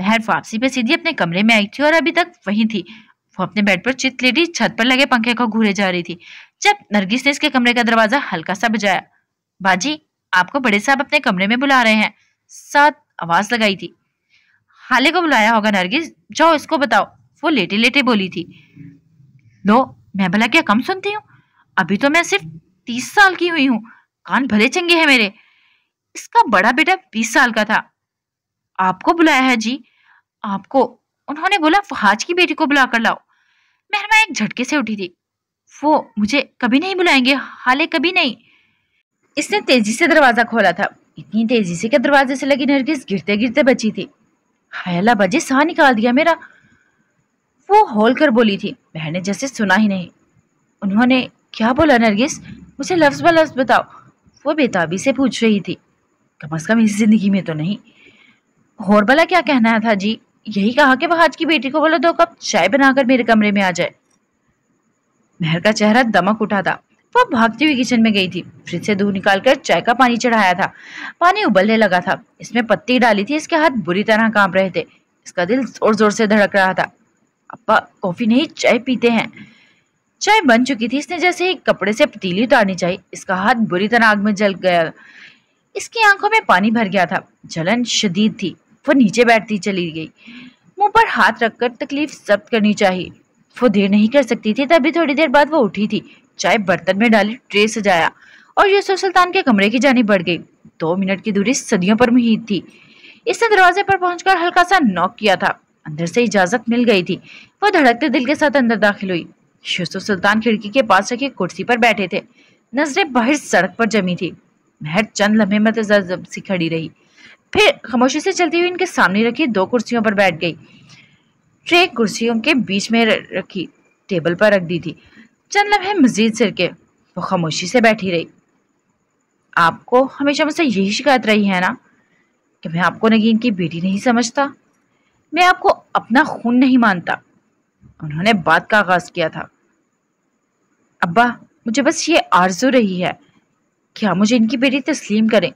महर वापसी पे सीधी अपने कमरे में आई थी और अभी तक वहीं थी वो अपने बेड पर चित लेटी छत पर लगे पंखे को घूरे जा रही थी जब नरगिस ने इसके कमरे का दरवाजा हल्का सा बजाया बाजी आपको बड़े साहब अपने कमरे में बुला रहे हैं साथ आवाज लगाई थी हाले को बुलाया होगा नरगिस जाओ इसको बताओ वो लेटे लेटे बोली थी लो मैं भला क्या कम सुनती हूँ अभी तो मैं सिर्फ तीस साल की हुई हूँ कान भले चंगे हैं मेरे इसका बड़ा बेटा बीस साल का था आपको बुलाया है जी आपको उन्होंने बोला फहाज की बेटी को बुला कर लाओ मेहरमा एक झटके से उठी थी वो मुझे कभी नहीं बुलाएंगे हाले कभी नहीं इसने तेजी से दरवाज़ा खोला था इतनी तेजी से क्या दरवाजे से लगी नरगिस गिरते गिरते बची थी हाय अल्लाह बाजी साह निकाल दिया मेरा वो हॉल कर बोली थी मैंने जैसे सुना ही नहीं उन्होंने क्या बोला नरगिस मुझे लफ्ज़ ब लफ्ज़ बताओ वो बेताबी से पूछ रही थी कम अज़ कम इस ज़िंदगी में तो नहीं होर भला क्या कहना था जी यही कहा कि वह आज की बेटी को बोला दो कप चाय बनाकर मेरे कमरे में आ जाए मेहर का चेहरा दमक उठा था वह भागती हुई किचन में गई थी फ्रिज से दूध निकालकर चाय का पानी चढ़ाया था पानी उबलने लगा था इसमें पत्ती डाली थी इसके हाथ बुरी तरह कांप रहे थे इसका दिल जोर जोर से धड़क रहा था अपा कॉफ़ी नहीं चाय पीते हैं चाय बन चुकी थी इसने जैसे ही कपड़े से पतीली उतारनी चाहिए इसका हाथ बुरी तरह आग में जल गया इसकी आंखों में पानी भर गया था जलन शदीद थी वो नीचे बैठती चली गई मुंह पर हाथ रखकर तकलीफ जब्त करनी चाहिए वो देर नहीं कर सकती थी तभी थोड़ी देर बाद वो उठी थी चाय बर्तन में डाली ट्रे सजाया और यूसुफ सुल्तान के कमरे की जानी बढ़ गई दो मिनट की दूरी सदियों पर मुहित थी इसने दरवाजे पर पहुंचकर हल्का सा नॉक किया था अंदर से इजाजत मिल गई थी वह धड़कते दिल के साथ अंदर दाखिल हुई यूसुफ सुल्तान खिड़की के पास रखी कुर्सी पर बैठे थे नजरें बाहर सड़क पर जमी थी महर चंद लम्हे में तजब सी खड़ी रही फिर खामोशी से चलती हुई इनके सामने रखी दो कुर्सियों पर बैठ गई ट्रे कुर्सियों के बीच में रखी टेबल पर रख दी थी चंद लम्हे मजीद सिर के वो खामोशी से बैठी रही आपको हमेशा मुझसे यही शिकायत रही है ना कि मैं आपको नगीन की बेटी नहीं समझता मैं आपको अपना खून नहीं मानता उन्होंने बात का आगाज किया था अब्बा मुझे बस ये आरजू रही है कि आप मुझे इनकी बेटी तस्लीम करें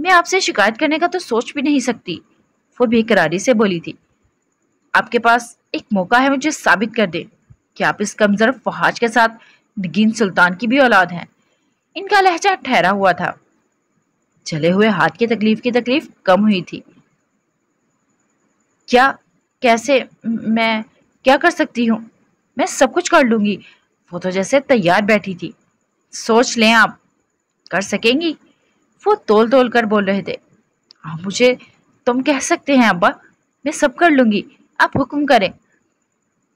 मैं आपसे शिकायत करने का तो सोच भी नहीं सकती वो बेकरारी से बोली थी आपके पास एक मौका है मुझे साबित कर दे कि आप इस कमज़र फहाज के साथ नगीन सुल्तान की भी औलाद हैं इनका लहजा ठहरा हुआ था चले हुए हाथ की तकलीफ की तकलीफ कम हुई थी क्या कैसे मैं क्या कर सकती हूँ मैं सब कुछ कर लूँगी वो तो जैसे तैयार बैठी थी सोच लें आप कर सकेंगी वो तोल तोल कर बोल रहे थे आप मुझे तुम कह सकते हैं अब्बा मैं सब कर लूँगी आप हुक्म करें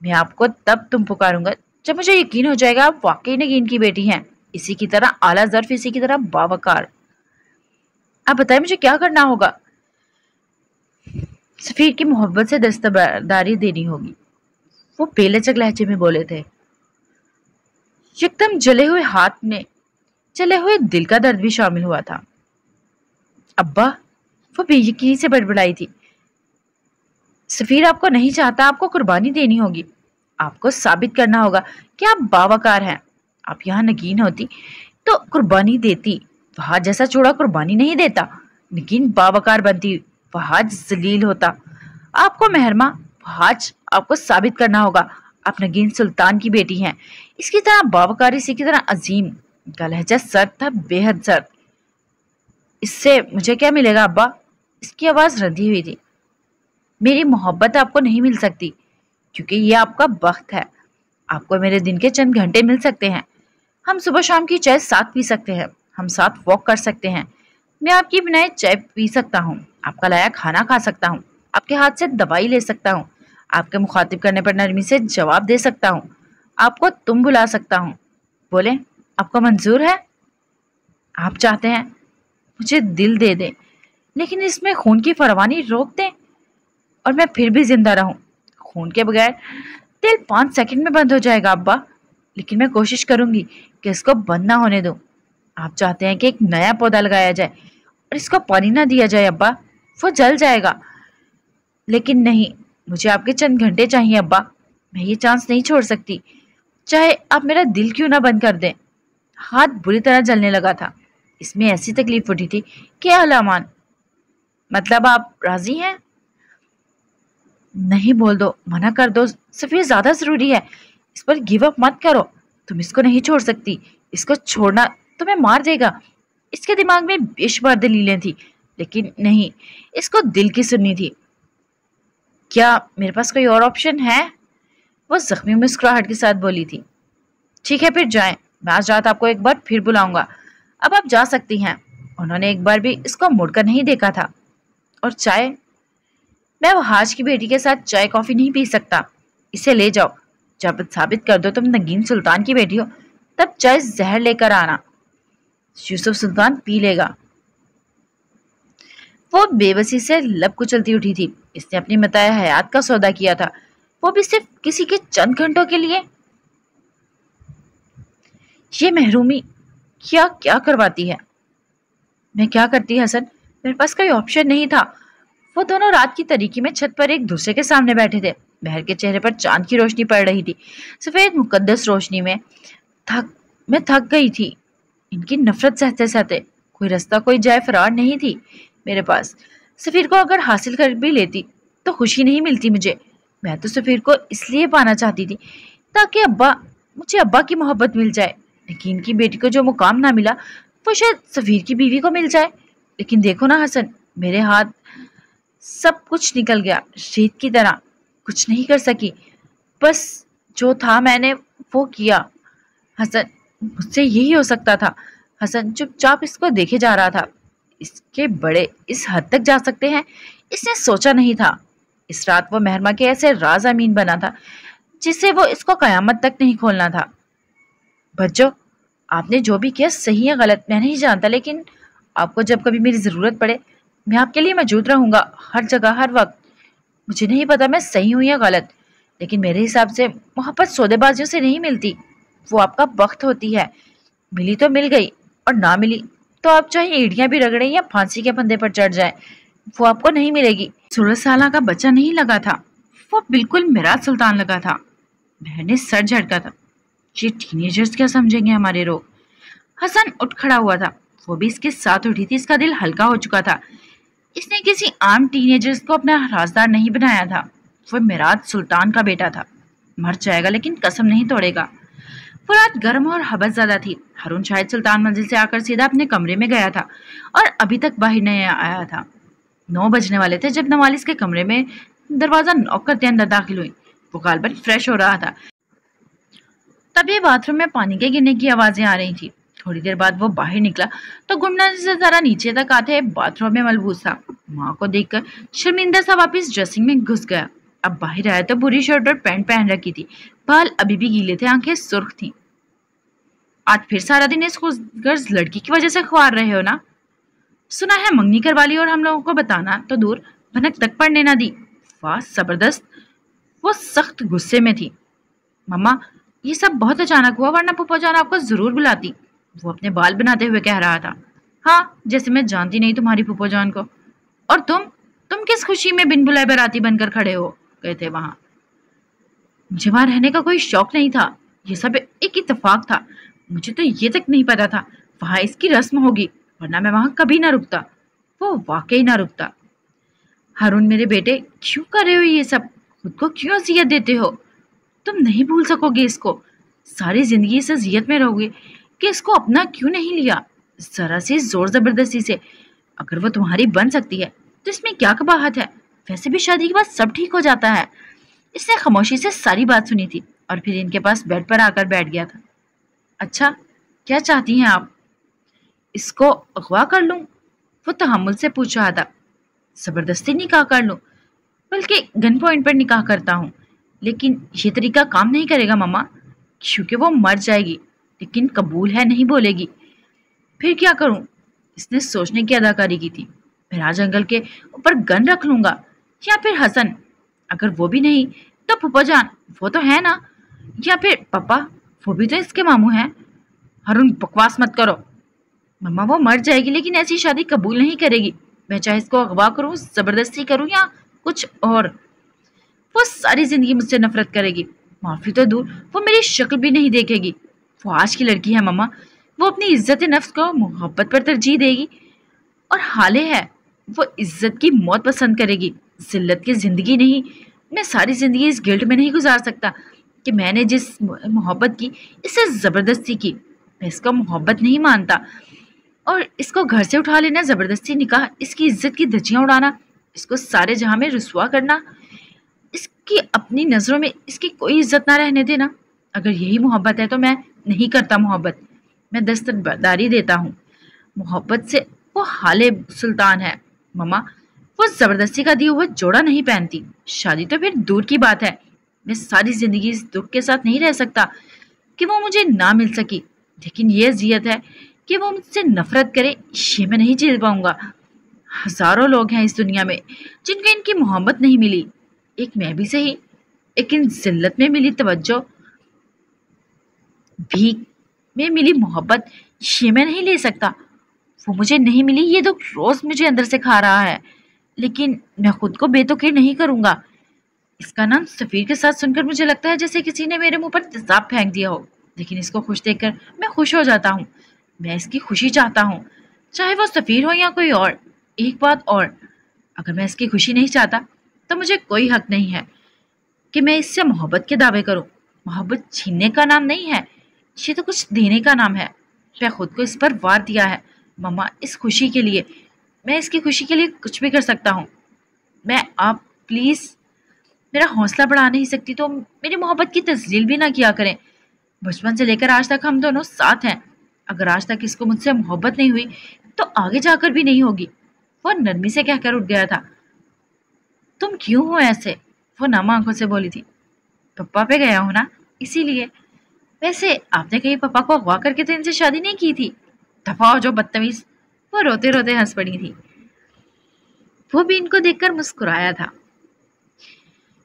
मैं आपको तब तुम पुकारूंगा जब मुझे यकीन हो जाएगा आप वाकई नगीन की बेटी हैं इसी की तरह आला ज़र्फ इसी की तरह बावकार आप बताएं मुझे क्या करना होगा सफ़ीर की मोहब्बत से दस्तबरदारी देनी होगी वो बेलचक लहजे में बोले थे एकदम जले हुए हाथ में जले हुए दिल का दर्द भी शामिल हुआ था अब्बा वो बेयकी से बड़बड़ाई थी सफ़ीर आपको नहीं चाहता आपको कुर्बानी देनी होगी आपको साबित करना होगा कि आप बावाकार हैं आप यहाँ नगीन होती तो कुर्बानी देती वहाँ जैसा चूड़ा कुर्बानी नहीं देता नगीन बावाकार बनती फहाज जलील होता आपको मेहरमा फहाज आपको साबित करना होगा आप नगीन सुल्तान की बेटी हैं इसकी तरह बाबकारी से की तरह अजीम गलहजा सर्द था बेहद सर्द इससे मुझे क्या मिलेगा अब्बा इसकी आवाज़ रंधी हुई थी मेरी मोहब्बत आपको नहीं मिल सकती क्योंकि ये आपका वक्त है आपको मेरे दिन के चंद घंटे मिल सकते हैं हम सुबह शाम की चाय साथ पी सकते हैं हम साथ वॉक कर सकते हैं मैं आपकी बनाए चाय पी सकता हूँ आपका लाया खाना खा सकता हूँ आपके हाथ से दवाई ले सकता हूँ आपके मुखातिब करने पर नरमी से जवाब दे सकता हूँ आपको तुम बुला सकता हूँ बोले आपको मंजूर है आप चाहते हैं मुझे दिल दे दें लेकिन इसमें खून की फरवानी रोक दें और मैं फिर भी जिंदा रहूं खून के बगैर दिल पाँच सेकंड में बंद हो जाएगा अब्बा लेकिन मैं कोशिश करूंगी कि इसको बंद ना होने दो आप चाहते हैं कि एक नया पौधा लगाया जाए और इसका पानी ना दिया जाए अब्बा वो जल जाएगा लेकिन नहीं मुझे आपके चंद घंटे चाहिए अब्बा मैं ये चांस नहीं छोड़ सकती चाहे आप मेरा दिल क्यों ना बंद कर दें हाथ बुरी तरह जलने लगा था इसमें ऐसी तकलीफ उठी थी कि अलामान मतलब आप राजी हैं नहीं बोल दो मना कर दो सिर्फ ये ज़्यादा ज़रूरी है इस पर गिव अप मत करो तुम इसको नहीं छोड़ सकती इसको छोड़ना तुम्हें मार देगा इसके दिमाग में बेशुमार दलीलें थी लेकिन नहीं इसको दिल की सुननी थी क्या मेरे पास कोई और ऑप्शन है वो जख्मी मुस्कुराहट के साथ बोली थी ठीक है फिर जाएं मैं आज रात आपको एक बार फिर बुलाऊंगा अब आप जा सकती हैं उन्होंने एक बार भी इसको मुड़कर नहीं देखा था और चाय मैं हाज की बेटी के साथ चाय कॉफ़ी नहीं पी सकता इसे ले जाओ जब साबित कर दो तुम नगीन सुल्तान की बेटी हो तब चाय जहर लेकर आना यूसुफ सुल्तान पी लेगा वो बेबसी से लब कुचलती उठी थी इसने अपनी मताया हयात का सौदा किया था वो भी सिर्फ किसी के चंद घंटों के लिए ये महरूमी क्या क्या करवाती है मैं क्या करती हसन मेरे पास कोई ऑप्शन नहीं था वो दोनों रात की तरीकी में छत पर एक दूसरे के सामने बैठे थे महर के चेहरे पर चांद की रोशनी पड़ रही थी सफ़ेद मुकद्दस रोशनी में थक मैं थक गई थी इनकी नफरत सहते सहते कोई रास्ता कोई जाए फरार नहीं थी मेरे पास सफ़ीर को अगर हासिल कर भी लेती तो खुशी नहीं मिलती मुझे मैं तो सफ़ीर को इसलिए पाना चाहती थी ताकि अब्बा मुझे अब्बा की मोहब्बत मिल जाए लेकिन इनकी बेटी को जो मुकाम ना मिला वो शायद सफ़ीर की बीवी को मिल जाए लेकिन देखो ना हसन मेरे हाथ सब कुछ निकल गया शेत की तरह कुछ नहीं कर सकी बस जो था मैंने वो किया हसन मुझसे यही हो सकता था हसन चुपचाप इसको देखे जा रहा था इसके बड़े इस हद तक जा सकते हैं इसने सोचा नहीं था इस रात वो महरमा के ऐसे राज अमीन बना था जिसे वो इसको कयामत तक नहीं खोलना था बच्चों आपने जो भी किया सही या गलत मैं नहीं जानता लेकिन आपको जब कभी मेरी ज़रूरत पड़े मैं आपके लिए मौजूद रहूँगा हर जगह हर वक्त मुझे नहीं पता मैं सही हूँ या गलत लेकिन मेरे हिसाब से मोहब्बत सौदेबाजियों से नहीं मिलती वो आपका वक्त होती है मिली तो मिल गई और ना मिली तो आप चाहे एडिया भी रगड़े या फांसी के फंदे पर चढ़ जाए वो आपको नहीं मिलेगी सोलह साल का बच्चा नहीं लगा था वो बिल्कुल मेरा सुल्तान लगा था मैंने सर झटका था ये टीनेजर्स क्या समझेंगे हमारे रोग हसन उठ खड़ा हुआ था वो भी इसके साथ उठी थी इसका दिल हल्का हो चुका था इसने किसी आम टीनेजर्स को अपना राजदार नहीं बनाया था वो मेराज सुल्तान का बेटा था मर जाएगा लेकिन कसम नहीं तोड़ेगा वो रात गर्म और हबस ज़्यादा थी हरुण शायद सुल्तान मंजिल से आकर सीधा अपने कमरे में गया था और अभी तक बाहर नहीं आया था नौ बजने वाले थे जब नवालिस के कमरे में दरवाज़ा नौक करते अंदर दाखिल हुई वो गालबन फ्रेश हो रहा था तभी बाथरूम में पानी के गिरने की आवाज़ें आ रही थी थोड़ी देर बाद वो बाहर निकला तो गुंडा से जरा नीचे तक आते बाथरूम में मलबूस था माँ को देखकर शर्मिंदा सा वापिस ड्रेसिंग में घुस गया अब बाहर आया तो बुरी शर्ट और पैंट पहन रखी थी बाल अभी भी गीले थे आंखें सुर्ख थीं आज फिर सारा दिन इस खुशगर्ज लड़की की वजह से खुआर रहे हो ना सुना है मंगनी करवाली और हम लोगों को बताना तो दूर भनक तक पड़ने ना दी वाह जबरदस्त वो सख्त गुस्से में थी मम्मा ये सब बहुत अचानक हुआ वरना पुपो जान आपको ज़रूर बुलाती वो अपने बाल बनाते हुए कह रहा था हाँ जैसे मैं जानती नहीं तुम्हारी पुपो जान को और तुम तुम किस खुशी में बिन बुलाए बराती बनकर खड़े हो गए थे वहां मुझे वहां रहने का कोई शौक नहीं था ये सब एक इतफाक था मुझे तो ये तक नहीं पता था वहाँ इसकी रस्म होगी वरना मैं वहाँ कभी ना रुकता वो वाकई ना रुकता हारून मेरे बेटे क्यों कर रहे हो ये सब खुद को क्यों अजियत देते हो तुम नहीं भूल सकोगे इसको सारी ज़िंदगी इस अजियत में रहोगे कि इसको अपना क्यों नहीं लिया ज़रा सी ज़ोर ज़बरदस्ती से अगर वो तुम्हारी बन सकती है तो इसमें क्या कबाहत है वैसे भी शादी के बाद सब ठीक हो जाता है इसने खामोशी से सारी बात सुनी थी और फिर इनके पास बेड पर आकर बैठ गया था अच्छा क्या चाहती हैं आप इसको अगवा कर लूँ वो तहमुल तो से पूछा था ज़बरदस्ती निकाह कर लूँ बल्कि गन पॉइंट पर निकाह करता हूँ लेकिन ये तरीका काम नहीं करेगा मामा क्योंकि वो मर जाएगी लेकिन कबूल है नहीं बोलेगी फिर क्या करूँ इसने सोचने की अदाकारी की थी महराज अंकल के ऊपर गन रख लूँगा या फिर हसन अगर वो भी नहीं तो पुपा जान वो तो है ना या फिर पापा वो भी तो इसके मामू हैं हरुण बकवास मत करो मम्मा वो मर जाएगी लेकिन ऐसी शादी कबूल नहीं करेगी मैं चाहे इसको अगवा करूँ ज़बरदस्ती करूँ या कुछ और वो सारी ज़िंदगी मुझसे नफरत करेगी माफ़ी तो दूर वो मेरी शक्ल भी नहीं देखेगी वो आज की लड़की है मम्मा वो अपनी इज्जत नफ्स को मोहब्बत पर तरजीह देगी और हाले है वो इज्जत की मौत पसंद करेगी जिल्लत की ज़िंदगी नहीं मैं सारी ज़िंदगी इस गिल्ट में नहीं गुजार सकता कि मैंने जिस मोहब्बत की इससे ज़बरदस्ती की मैं इसका मोहब्बत नहीं मानता और इसको घर से उठा लेना ज़बरदस्ती निकाह इसकी इज्जत की धज्जियाँ उड़ाना इसको सारे जहाँ में रसुआ करना इसकी अपनी नज़रों में इसकी कोई इज्जत ना रहने देना अगर यही मोहब्बत है तो मैं नहीं करता मोहब्बत मैं दस्तबरदारी देता हूँ मोहब्बत से वो हाले सुल्तान है ममा वो ज़बरदस्ती का दिया हुआ जोड़ा नहीं पहनती शादी तो फिर दूर की बात है मैं सारी ज़िंदगी इस दुख के साथ नहीं रह सकता कि वो मुझे ना मिल सकी लेकिन ये जीत है कि वो मुझसे नफ़रत करे ये मैं नहीं झेल पाऊंगा हज़ारों लोग हैं इस दुनिया में जिनको इनकी मोहब्बत नहीं मिली एक मैं भी सही लेकिन जिल्लत में मिली तवज्जो भीख में मिली मोहब्बत ये मैं नहीं ले सकता वो मुझे नहीं मिली ये दुख रोज़ मुझे अंदर से खा रहा है लेकिन मैं खुद को बेतुकी नहीं करूंगा इसका नाम सफ़ीर के साथ सुनकर मुझे लगता है जैसे किसी ने मेरे मुंह पर तेजाब फेंक दिया हो लेकिन इसको खुश देखकर मैं खुश हो जाता हूँ मैं इसकी खुशी चाहता हूँ चाहे वो सफ़ीर हो या कोई और एक बात और अगर मैं इसकी खुशी नहीं चाहता तो मुझे कोई हक नहीं है कि मैं इससे मोहब्बत के दावे करूँ मोहब्बत छीनने का नाम नहीं है ये तो कुछ देने का नाम है मैं खुद को इस पर वार दिया है मम्मा इस खुशी के लिए मैं इसकी खुशी के लिए कुछ भी कर सकता हूँ मैं आप प्लीज़ मेरा हौसला बढ़ा नहीं सकती तो मेरी मोहब्बत की तस्लील भी ना किया करें बचपन से लेकर आज तक हम दोनों साथ हैं अगर आज तक इसको मुझसे मोहब्बत नहीं हुई तो आगे जाकर भी नहीं होगी वो नरमी से कहकर उठ गया था तुम क्यों हो ऐसे वो नामा आंखों से बोली थी पप्पा पे गया हो ना इसीलिए वैसे आपने कहीं पापा को अगवा करके तो इनसे शादी नहीं की थी दफा हो जो बदतमीज वो रोते रोते हंस पड़ी थी वो भी इनको देखकर मुस्कुराया था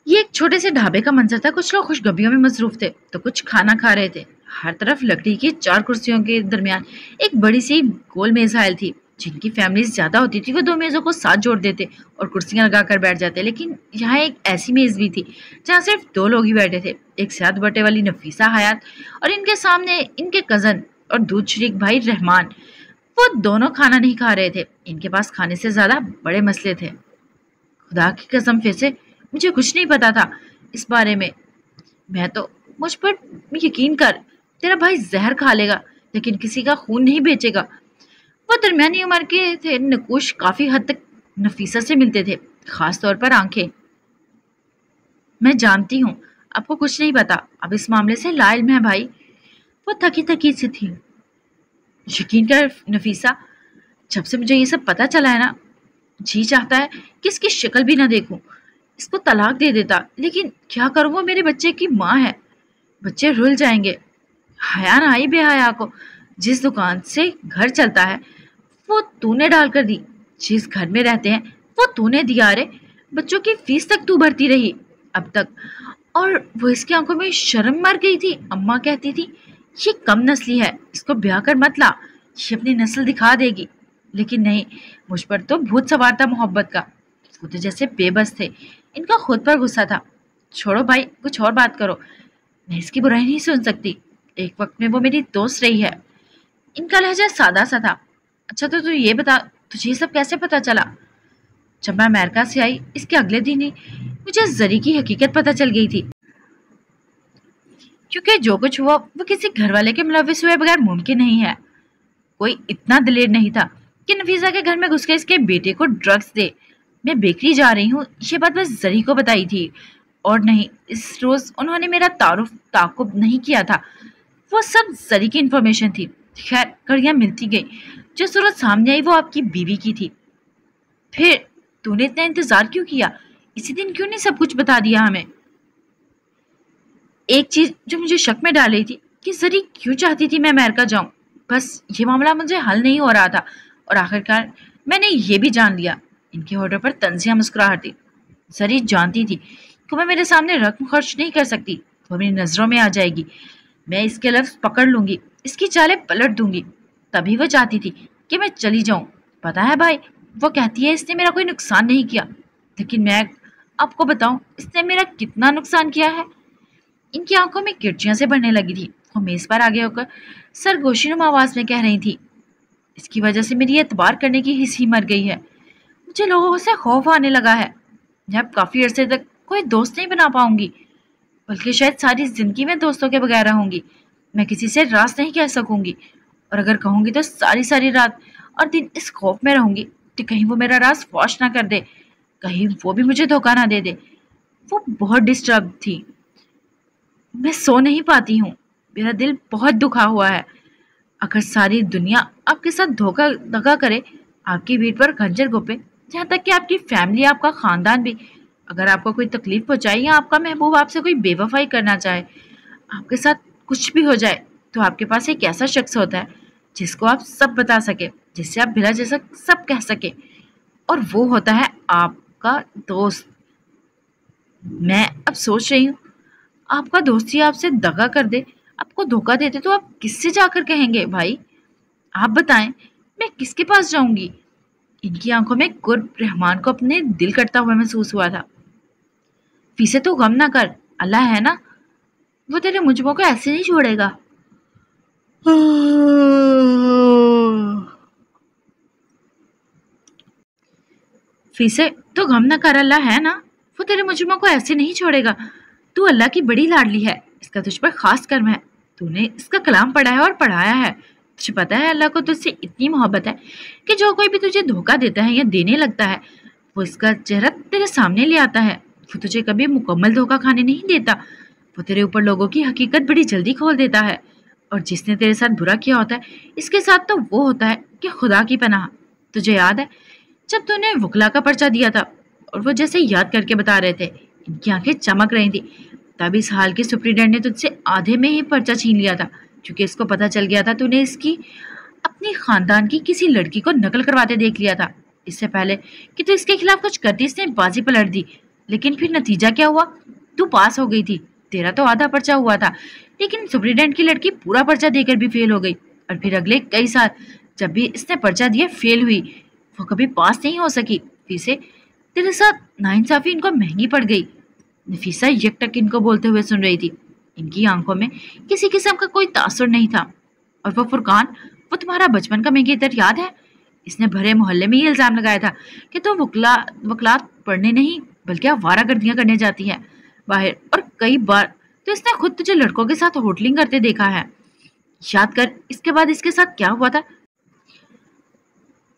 ये एक छोटे से ढाबे का मंजर था कुछ लोग खुशगबियों में मसरूफ थे तो कुछ खाना खा रहे थे हर तरफ लकड़ी की चार कुर्सियों के दरमियान एक बड़ी सी गोल मेज़ाइल थी जिनकी फैमिली ज़्यादा होती थी वो दो मेज़ों को साथ जोड़ देते और कुर्सियां लगा कर बैठ जाते लेकिन यहाँ एक ऐसी मेज़ भी थी जहाँ सिर्फ दो लोग ही बैठे थे एक साथ बटे वाली नफीसा हयात और इनके सामने इनके कज़न और दूध शरीक भाई रहमान वो दोनों खाना नहीं खा रहे थे इनके पास खाने से ज़्यादा बड़े मसले थे खुदा की कसम फिर से मुझे कुछ नहीं पता था इस बारे में मैं तो मुझ पर यकीन कर तेरा भाई जहर खा लेगा लेकिन किसी का खून नहीं बेचेगा वो दरमियानी उम्र के थे नकुश काफ़ी हद तक नफीसा से मिलते थे ख़ास तौर पर आंखें मैं जानती हूँ आपको कुछ नहीं पता अब इस मामले से लाइल में भाई वो थकी थकी सी थी यकीन कर नफीसा जब से मुझे ये सब पता चला है ना जी चाहता है कि इसकी शक्ल भी ना देखूं इसको तलाक दे देता लेकिन क्या करूँ वो मेरे बच्चे की माँ है बच्चे रुल जाएंगे हया ना आई बेहया को जिस दुकान से घर चलता है वो तूने डाल कर दी जिस घर में रहते हैं वो तूने दिया रे बच्चों की फीस तक तू भरती रही अब तक और वो इसकी आंखों में शर्म मर गई थी अम्मा कहती थी ये कम नस्ली है इसको ब्याह कर मत ला ये अपनी नस्ल दिखा देगी लेकिन नहीं मुझ पर तो भूत सवार था मोहब्बत का वो तो जैसे बेबस थे इनका खुद पर गुस्सा था छोड़ो भाई कुछ और बात करो मैं इसकी बुराई नहीं सुन सकती एक वक्त में वो मेरी दोस्त रही है इनका लहजा सादा सा था अच्छा तो तू ये बता तुझे सब कैसे पता चला जब मैं अमेरिका से आई इसके अगले दिन ही मुझे जरी की हकीकत पता चल गई थी क्योंकि जो कुछ हुआ वो किसी घर वाले के मुलविस हुए बगैर मुमकिन नहीं है कोई इतना दिलेर नहीं था कि नफीसा के घर में घुस के इसके बेटे को ड्रग्स दे मैं बेकरी जा रही हूँ ये बात मैं जरी को बताई थी और नहीं इस रोज़ उन्होंने मेरा तारुफ ताकुब नहीं किया था वो सब जरी की इन्फॉर्मेशन थी खैर कड़ियाँ मिलती गई जो सूरत सामने आई वो आपकी बीवी की थी फिर तूने इतना इंतज़ार क्यों किया इसी दिन क्यों नहीं सब कुछ बता दिया हमें एक चीज़ जो मुझे शक में डाल रही थी कि जरी क्यों चाहती थी मैं अमेरिका जाऊं बस ये मामला मुझे हल नहीं हो रहा था और आखिरकार मैंने ये भी जान लिया इनके होटल पर तंजिया मुस्कुराहट थी सरी जानती थी कि मैं मेरे सामने रकम खर्च नहीं कर सकती वो तो मेरी नज़रों में आ जाएगी मैं इसके लफ्ज़ पकड़ लूंगी इसकी चालें पलट दूंगी तभी वह चाहती थी कि मैं चली जाऊं पता है भाई वो कहती है इसने मेरा कोई नुकसान नहीं किया लेकिन मैं आपको बताऊं इसने मेरा कितना नुकसान किया है इनकी आंखों में किरचियाँ से बढ़ने लगी थी वो मेज़ पर आगे होकर सरगोशी नुमा आवाज़ में कह रही थी इसकी वजह से मेरी एतबार करने की हिस्सी मर गई है मुझे लोगों से खौफ आने लगा है मैं अब काफ़ी अरसे तक कोई दोस्त नहीं बना पाऊंगी बल्कि शायद सारी ज़िंदगी में दोस्तों के बगैर रहूंगी मैं किसी से रास नहीं कह सकूंगी और अगर कहूंगी तो सारी सारी रात और दिन इस खौफ में रहूंगी कि कहीं वो मेरा रास वॉश ना कर दे कहीं वो भी मुझे धोखा ना दे दे वो बहुत डिस्टर्ब थी मैं सो नहीं पाती हूँ मेरा दिल बहुत दुखा हुआ है अगर सारी दुनिया आपके साथ धोखा धोखा करे आपकी भीड़ पर खंजर गोपे जहाँ तक कि आपकी फैमिली आपका ख़ानदान भी अगर आपको कोई तकलीफ़ पहुँचाए या आपका महबूब आपसे कोई बेवफाई करना चाहे आपके साथ कुछ भी हो जाए तो आपके पास एक ऐसा शख्स होता है जिसको आप सब बता सके जिससे आप भिला जैसा सब कह सके और वो होता है आपका दोस्त मैं अब सोच रही हूँ आपका दोस्त ही आपसे दगा कर दे आपको धोखा देते तो आप किससे जाकर कहेंगे भाई आप बताएं मैं किसके पास जाऊंगी इनकी आंखों में गुर रहमान को अपने दिल करता हुआ महसूस हुआ था फीसे तो गम ना कर अल्लाह है ना वो तेरे मुजबो को ऐसे नहीं छोड़ेगा फीसे तो गम ना कर अल्लाह है ना वो तेरे मुजुमो को ऐसे नहीं छोड़ेगा तू अल्लाह की बड़ी लाडली है इसका तुझ पर खास कर्म है तूने इसका कलाम पढ़ा है और पढ़ाया है तुझे पता है अल्लाह को तुझसे इतनी मोहब्बत है कि जो कोई भी तुझे धोखा देता है या देने लगता है वो उसका चेहरा तेरे सामने ले आता है वो तुझे कभी मुकम्मल धोखा खाने नहीं देता वो तेरे ऊपर लोगों की हकीकत बड़ी जल्दी खोल देता है और जिसने तेरे साथ बुरा किया होता है इसके साथ तो वो होता है कि खुदा की पनाह तुझे याद है जब तूने वकला का पर्चा दिया था और वो जैसे याद करके बता रहे थे इनकी आंखें चमक रही थी तब इस हाल के सुप्रिंटेंडेंट ने तुझसे आधे में ही पर्चा छीन लिया था क्योंकि इसको पता चल गया था उन्हें इसकी अपने खानदान की किसी लड़की को नकल करवाते देख लिया था इससे पहले कि तो इसके खिलाफ कुछ करती इसने बाजी पलट दी लेकिन फिर नतीजा क्या हुआ तू पास हो गई थी तेरा तो आधा पर्चा हुआ था लेकिन सुप्रिटेंडेंट की लड़की पूरा पर्चा देकर भी फेल हो गई और फिर अगले कई साल जब भी इसने पर्चा दिया फेल हुई वो कभी पास नहीं हो सकी फिर से तेरे साथ नाइंसाफ़ी इनको महंगी पड़ गई नफीसा यकटक इनको बोलते हुए सुन रही थी इनकी आंखों में किसी किस्म का कोई तासर नहीं था और वह फुरकान वो तुम्हारा बचपन का मेगीदर याद है इसने भरे मोहल्ले में ये इल्ज़ाम लगाया था कि तुम तो वकला वकलात पढ़ने नहीं बल्कि आवारा गर्दियाँ करने जाती है बाहर और कई बार तो इसने खुद तुझे लड़कों के साथ होटलिंग करते देखा है याद कर इसके बाद इसके साथ क्या हुआ था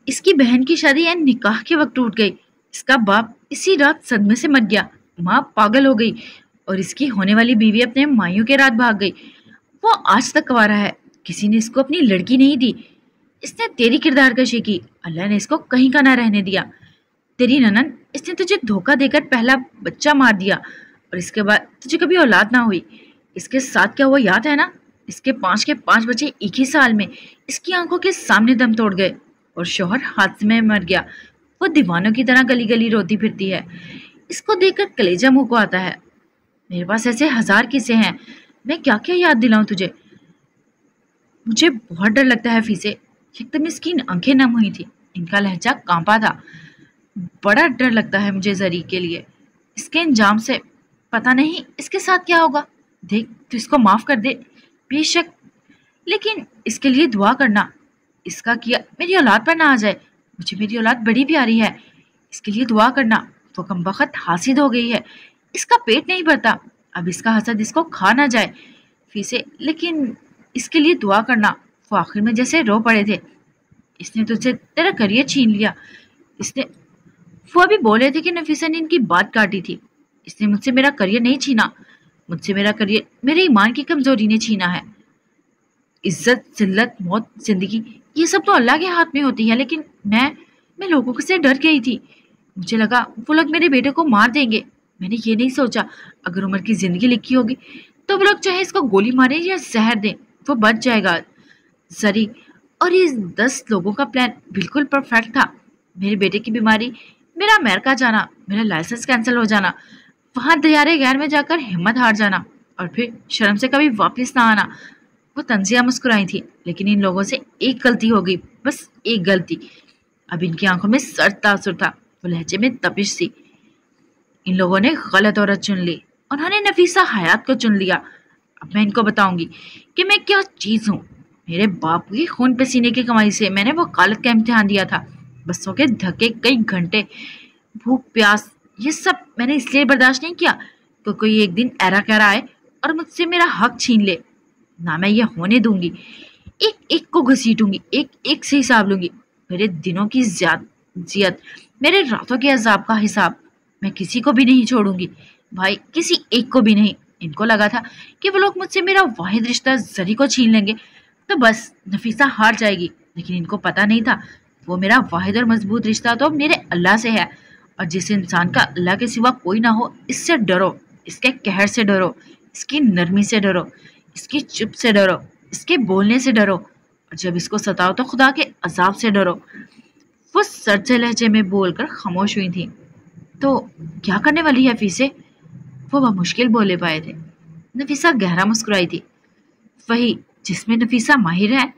इसकी बहन की शादी एन निकाह के वक्त टूट गई इसका बाप इसी रात सदमे से मर गया माँ पागल हो गई और इसकी होने वाली बीवी अपने माइयों के रात भाग गई वो आज तक रहा है किसी ने इसको अपनी लड़की नहीं दी इसने तेरी किरदार कशी की अल्लाह ने इसको कहीं का ना रहने दिया तेरी ननन इसने तुझे धोखा देकर पहला बच्चा मार दिया और इसके बाद तुझे कभी औलाद ना हुई इसके साथ क्या हुआ याद है ना इसके पांच के पांच बच्चे एक ही साल में इसकी आंखों के सामने दम तोड़ गए और शोहर हादसे में मर गया वो दीवानों की तरह गली गली रोती फिरती है इसको देखकर कलेजा मुंह को आता है मेरे पास ऐसे हजार किस्से हैं मैं क्या क्या याद दिलाऊं तुझे मुझे बहुत डर लगता है फीसे एकदम तो इसकी आंखें नम हुई थी इनका लहजा कांपा था बड़ा डर लगता है मुझे जरी के लिए इसके इंजाम से पता नहीं इसके साथ क्या होगा देख तो इसको माफ़ कर दे बेशक लेकिन इसके लिए दुआ करना इसका किया मेरी औलाद पर ना आ जाए मुझे मेरी औलाद बड़ी प्यारी है इसके लिए दुआ करना वो कम वक़्त हासिल हो गई है इसका पेट नहीं भरता अब इसका हसद इसको खा ना जाए फीसे लेकिन इसके लिए दुआ करना वो आखिर में जैसे रो पड़े थे इसने तुझसे तेरा करियर छीन लिया इसने वो अभी बोले थे कि नफीसा ने इनकी बात काटी थी इसने मुझसे मेरा करियर नहीं छीना मुझसे मेरा करियर मेरे ईमान की कमजोरी ने छीना है इज्जत जिल्लत मौत जिंदगी ये सब तो अल्लाह के हाथ में होती है लेकिन मैं मैं लोगों से डर गई थी मुझे लगा वो लोग मेरे बेटे को मार देंगे मैंने ये नहीं सोचा अगर उमर की ज़िंदगी लिखी होगी तो वो लोग चाहे इसको गोली मारें या जहर दें वो बच जाएगा जरी और ये दस लोगों का प्लान बिल्कुल परफेक्ट था मेरे बेटे की बीमारी मेरा अमेरिका जाना मेरा लाइसेंस कैंसिल हो जाना वहाँ दयारे गैर में जाकर हिम्मत हार जाना और फिर शर्म से कभी वापस ना आना वो तंजिया मुस्कुराई थी लेकिन इन लोगों से एक गलती हो गई बस एक गलती अब इनकी आंखों में सर तासुर था वो लहजे में तपिश थी इन लोगों ने गलत औरत चुन ली उन्होंने नफीसा हयात को चुन लिया अब मैं इनको बताऊंगी कि मैं क्या चीज़ हूँ मेरे बाप के खून पसीने की कमाई से मैंने वो गलत का इम्तहान दिया था बसों के धक्के कई घंटे भूख प्यास ये सब मैंने इसलिए बर्दाश्त नहीं किया कि कोई एक दिन ऐरा रहा आए और मुझसे मेरा हक छीन ले ना मैं ये होने दूंगी एक एक को घसीटूंगी एक एक से हिसाब लूंगी मेरे दिनों की जियत मेरे रातों के अजाब का हिसाब मैं किसी को भी नहीं छोड़ूंगी भाई किसी एक को भी नहीं इनको लगा था कि वो लोग मुझसे मेरा वाहिद रिश्ता जरी को छीन लेंगे तो बस नफीसा हार जाएगी लेकिन इनको पता नहीं था वो मेरा वाहिद और मजबूत रिश्ता तो मेरे अल्लाह से है और जिस इंसान का अल्लाह के सिवा कोई ना हो इससे डरो इसके कहर से डरो इसकी नरमी से डरो इसकी चुप से डरो इसके बोलने से डरो और जब इसको सताओ तो खुदा के अजाब से डरो वो सर से लहजे में बोलकर खामोश हुई थी तो क्या करने वाली है फीसे वो मुश्किल बोले पाए थे नफीसा गहरा मुस्कुराई थी वही जिसमें नफीसा माहिर है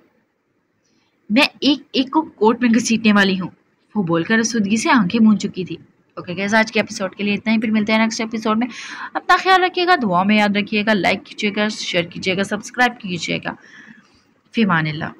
मैं एक एक को कोर्ट में घसीटने वाली हूँ वो बोलकर रसूदगी से आंखें मूंद चुकी थी ओके गैस आज के एपिसोड के लिए इतना ही फिर मिलते हैं नेक्स्ट एपिसोड में अपना ख्याल रखिएगा दुआ में याद रखिएगा लाइक कीजिएगा शेयर कीजिएगा सब्सक्राइब कीजिएगा ला